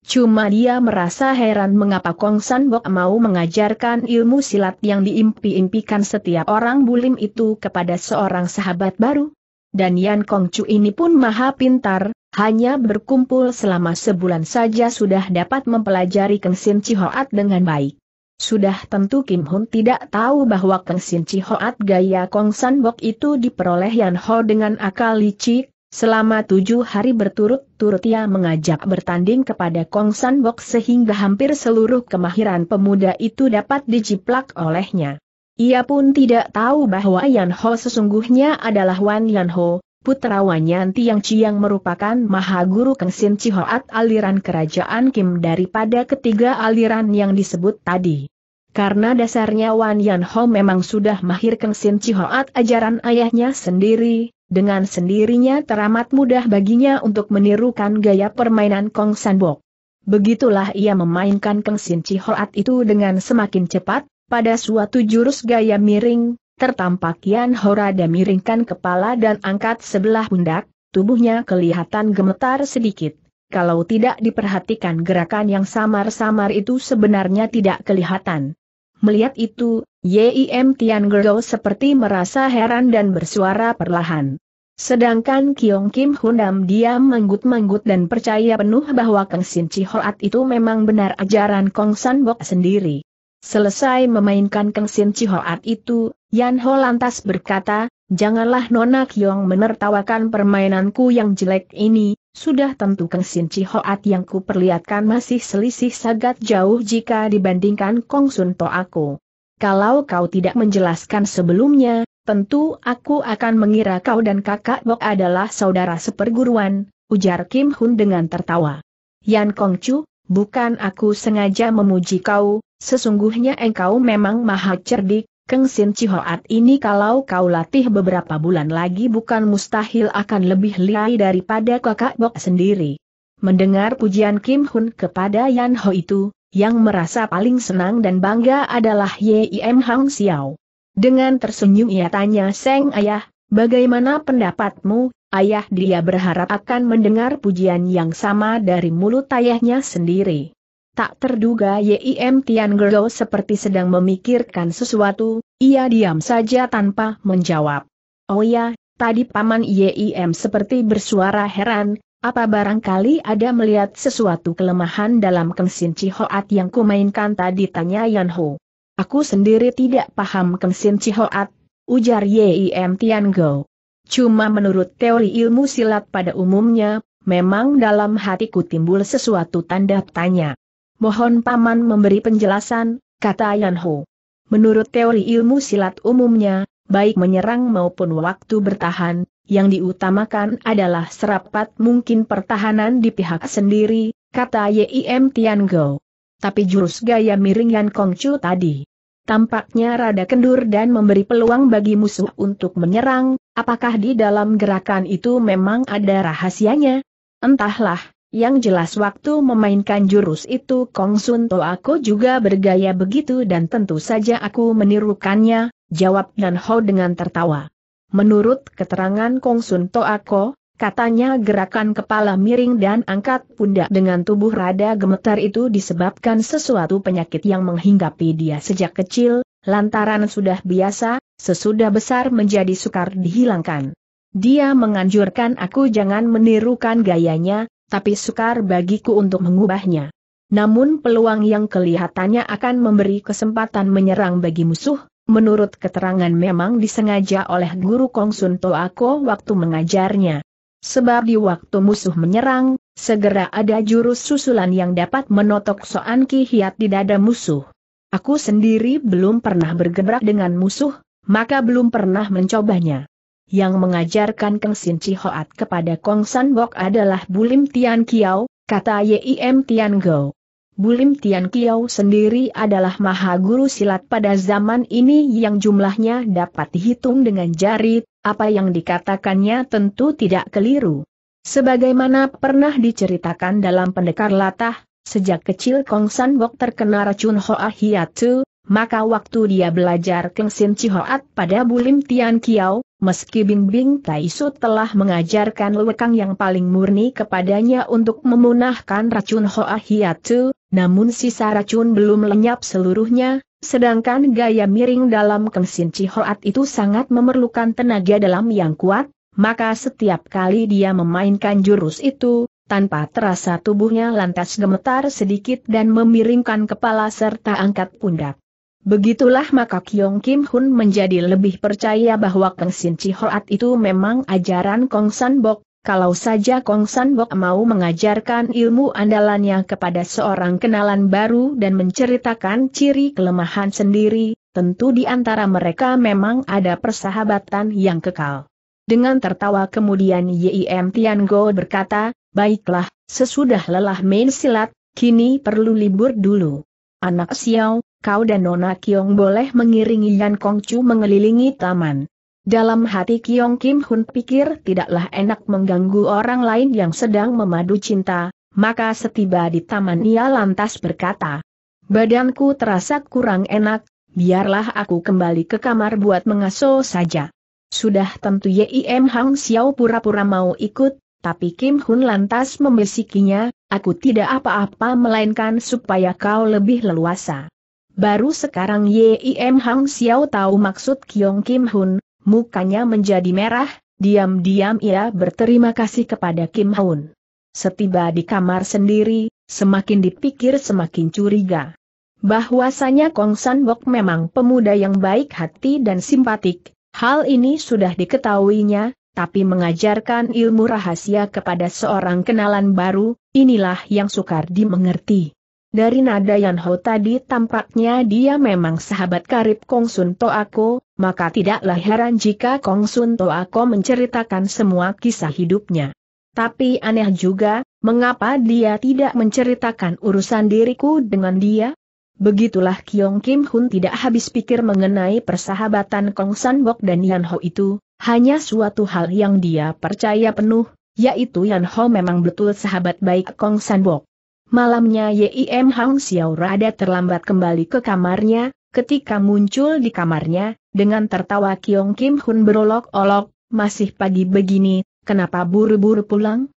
Cuma dia merasa heran mengapa Kong San mau mengajarkan ilmu silat yang diimpi-impikan setiap orang bulim itu kepada seorang sahabat baru. Dan Yan Kong Chu ini pun maha pintar, hanya berkumpul selama sebulan saja sudah dapat mempelajari Keng Sin dengan baik. Sudah tentu Kim Hun tidak tahu bahwa Kang Sin Chi Hoat gaya Kong San Bok itu diperoleh Yan Ho dengan akal licik, selama tujuh hari berturut-turut ia mengajak bertanding kepada Kong San Bok sehingga hampir seluruh kemahiran pemuda itu dapat dijiplak olehnya. Ia pun tidak tahu bahwa Yan Ho sesungguhnya adalah Wan Yan Ho, Putra Wanyan Tiang Chiang merupakan Mahaguru Kengsin Cihoat aliran kerajaan Kim daripada ketiga aliran yang disebut tadi. Karena dasarnya Wan Yan Ho memang sudah mahir Kengsin Cihoat ajaran ayahnya sendiri, dengan sendirinya teramat mudah baginya untuk menirukan gaya permainan Kong San Bok. Begitulah ia memainkan Kengsin Cihoat itu dengan semakin cepat, pada suatu jurus gaya miring, Tertampak Yan Horada miringkan kepala dan angkat sebelah pundak, tubuhnya kelihatan gemetar sedikit. Kalau tidak diperhatikan gerakan yang samar-samar itu sebenarnya tidak kelihatan. Melihat itu, Yim Tian Gerdo seperti merasa heran dan bersuara perlahan. Sedangkan Kiong Kim Hundam diam menggut-menggut dan percaya penuh bahwa Kang Sin Chi Hoat itu memang benar ajaran Kong San Bok sendiri. Selesai memainkan kengsin cihoat itu, Yan Ho lantas berkata, janganlah Nona Kiong menertawakan permainanku yang jelek ini, sudah tentu kengsin cihoat yang kuperlihatkan masih selisih sangat jauh jika dibandingkan Kong Sun To aku. Kalau kau tidak menjelaskan sebelumnya, tentu aku akan mengira kau dan kakak Bok adalah saudara seperguruan, ujar Kim Hun dengan tertawa. Yan Kong Chu, bukan aku sengaja memuji kau, Sesungguhnya engkau memang maha cerdik, Keng Sin Cihoat ini kalau kau latih beberapa bulan lagi bukan mustahil akan lebih liai daripada kakak Bok sendiri. Mendengar pujian Kim Hun kepada Yan Ho itu, yang merasa paling senang dan bangga adalah Yim Hang Xiao. Dengan tersenyum ia tanya Seng Ayah, bagaimana pendapatmu, Ayah dia berharap akan mendengar pujian yang sama dari mulut ayahnya sendiri. Tak terduga Yim Tian Gergo seperti sedang memikirkan sesuatu, ia diam saja tanpa menjawab. Oh ya, tadi paman Yim seperti bersuara heran, apa barangkali ada melihat sesuatu kelemahan dalam Kengsin Cihoat yang kumainkan tadi tanya Yan Ho. Aku sendiri tidak paham Kengsin Cihoat, ujar Yim Tian Go. Cuma menurut teori ilmu silat pada umumnya, memang dalam hatiku timbul sesuatu tanda tanya. Mohon paman memberi penjelasan, kata Yan Ho. Menurut teori ilmu silat umumnya, baik menyerang maupun waktu bertahan, yang diutamakan adalah serapat mungkin pertahanan di pihak sendiri, kata Yim Tian Gou. Tapi jurus gaya miring Yan Kong Chu tadi tampaknya rada kendur dan memberi peluang bagi musuh untuk menyerang, apakah di dalam gerakan itu memang ada rahasianya? Entahlah, yang jelas waktu memainkan jurus itu Kong Sun To aku juga bergaya begitu dan tentu saja aku menirukannya, jawab Nan Ho dengan tertawa. Menurut keterangan Kong Sun To aku, katanya gerakan kepala miring dan angkat pundak dengan tubuh rada gemetar itu disebabkan sesuatu penyakit yang menghinggapi dia sejak kecil, lantaran sudah biasa, sesudah besar menjadi sukar dihilangkan. Dia menganjurkan aku jangan menirukan gayanya, tapi sukar bagiku untuk mengubahnya. Namun peluang yang kelihatannya akan memberi kesempatan menyerang bagi musuh, menurut keterangan memang disengaja oleh guru Kong Kongsun Toako waktu mengajarnya. Sebab di waktu musuh menyerang, segera ada jurus susulan yang dapat menotok soan kihiat di dada musuh. Aku sendiri belum pernah bergerak dengan musuh, maka belum pernah mencobanya yang mengajarkan Keng Sin Chi Hoat kepada Kong San Bok adalah Bulim Tian Kiao, kata Yim Tian Go. Bulim Tian Kiao sendiri adalah maha guru silat pada zaman ini yang jumlahnya dapat dihitung dengan jari, apa yang dikatakannya tentu tidak keliru. Sebagaimana pernah diceritakan dalam pendekar latah, sejak kecil Kong San Bok terkena racun Hoa Hiatu, maka waktu dia belajar Keng Sin Chi Hoat pada Bulim Tian Kiao, meski Bingbing Taisu telah mengajarkan lekang yang paling murni kepadanya untuk memunahkan racun Hoa Hiatu, namun sisa racun belum lenyap seluruhnya, sedangkan gaya miring dalam Kengsin Cihoat itu sangat memerlukan tenaga dalam yang kuat, maka setiap kali dia memainkan jurus itu, tanpa terasa tubuhnya lantas gemetar sedikit dan memiringkan kepala serta angkat pundak. Begitulah maka Kyong Kim Hun menjadi lebih percaya bahwa Keng Sin Chi Hoat itu memang ajaran Kong San Bok, kalau saja Kong San Bok mau mengajarkan ilmu andalannya kepada seorang kenalan baru dan menceritakan ciri kelemahan sendiri, tentu di antara mereka memang ada persahabatan yang kekal. Dengan tertawa kemudian Yim Tian Go berkata, baiklah, sesudah lelah main silat, kini perlu libur dulu. Anak Xiao, kau dan Nona Kiong boleh mengiringi Yan Kongcu mengelilingi taman. Dalam hati Kiong Kim Hun pikir tidaklah enak mengganggu orang lain yang sedang memadu cinta, maka setiba di taman ia lantas berkata, Badanku terasa kurang enak, biarlah aku kembali ke kamar buat mengaso saja. Sudah tentu Yim Hang Xiao pura-pura mau ikut, tapi Kim Hun lantas membisikinya, aku tidak apa-apa melainkan supaya kau lebih leluasa. Baru sekarang Yim Hang Xiao tahu maksud Kiong Kim Hun, mukanya menjadi merah, diam-diam ia berterima kasih kepada Kim Hun. Setiba di kamar sendiri, semakin dipikir semakin curiga. Bahwasanya Kong San Bok memang pemuda yang baik hati dan simpatik, hal ini sudah diketahuinya, tapi mengajarkan ilmu rahasia kepada seorang kenalan baru, inilah yang sukar dimengerti. Dari nada Yan Ho tadi tampaknya dia memang sahabat karib Kong Sun aku, maka tidaklah heran jika Kong Sun aku menceritakan semua kisah hidupnya. Tapi aneh juga, mengapa dia tidak menceritakan urusan diriku dengan dia? Begitulah Kyong Kim Hun tidak habis pikir mengenai persahabatan Kong San Bok dan Yan Ho itu, hanya suatu hal yang dia percaya penuh, yaitu Yan Ho memang betul sahabat baik Kong San Bok. Malamnya Yim Hang Xiao rada terlambat kembali ke kamarnya, ketika muncul di kamarnya, dengan tertawa Kiong Kim Hun berolok-olok, masih pagi begini, kenapa buru-buru pulang?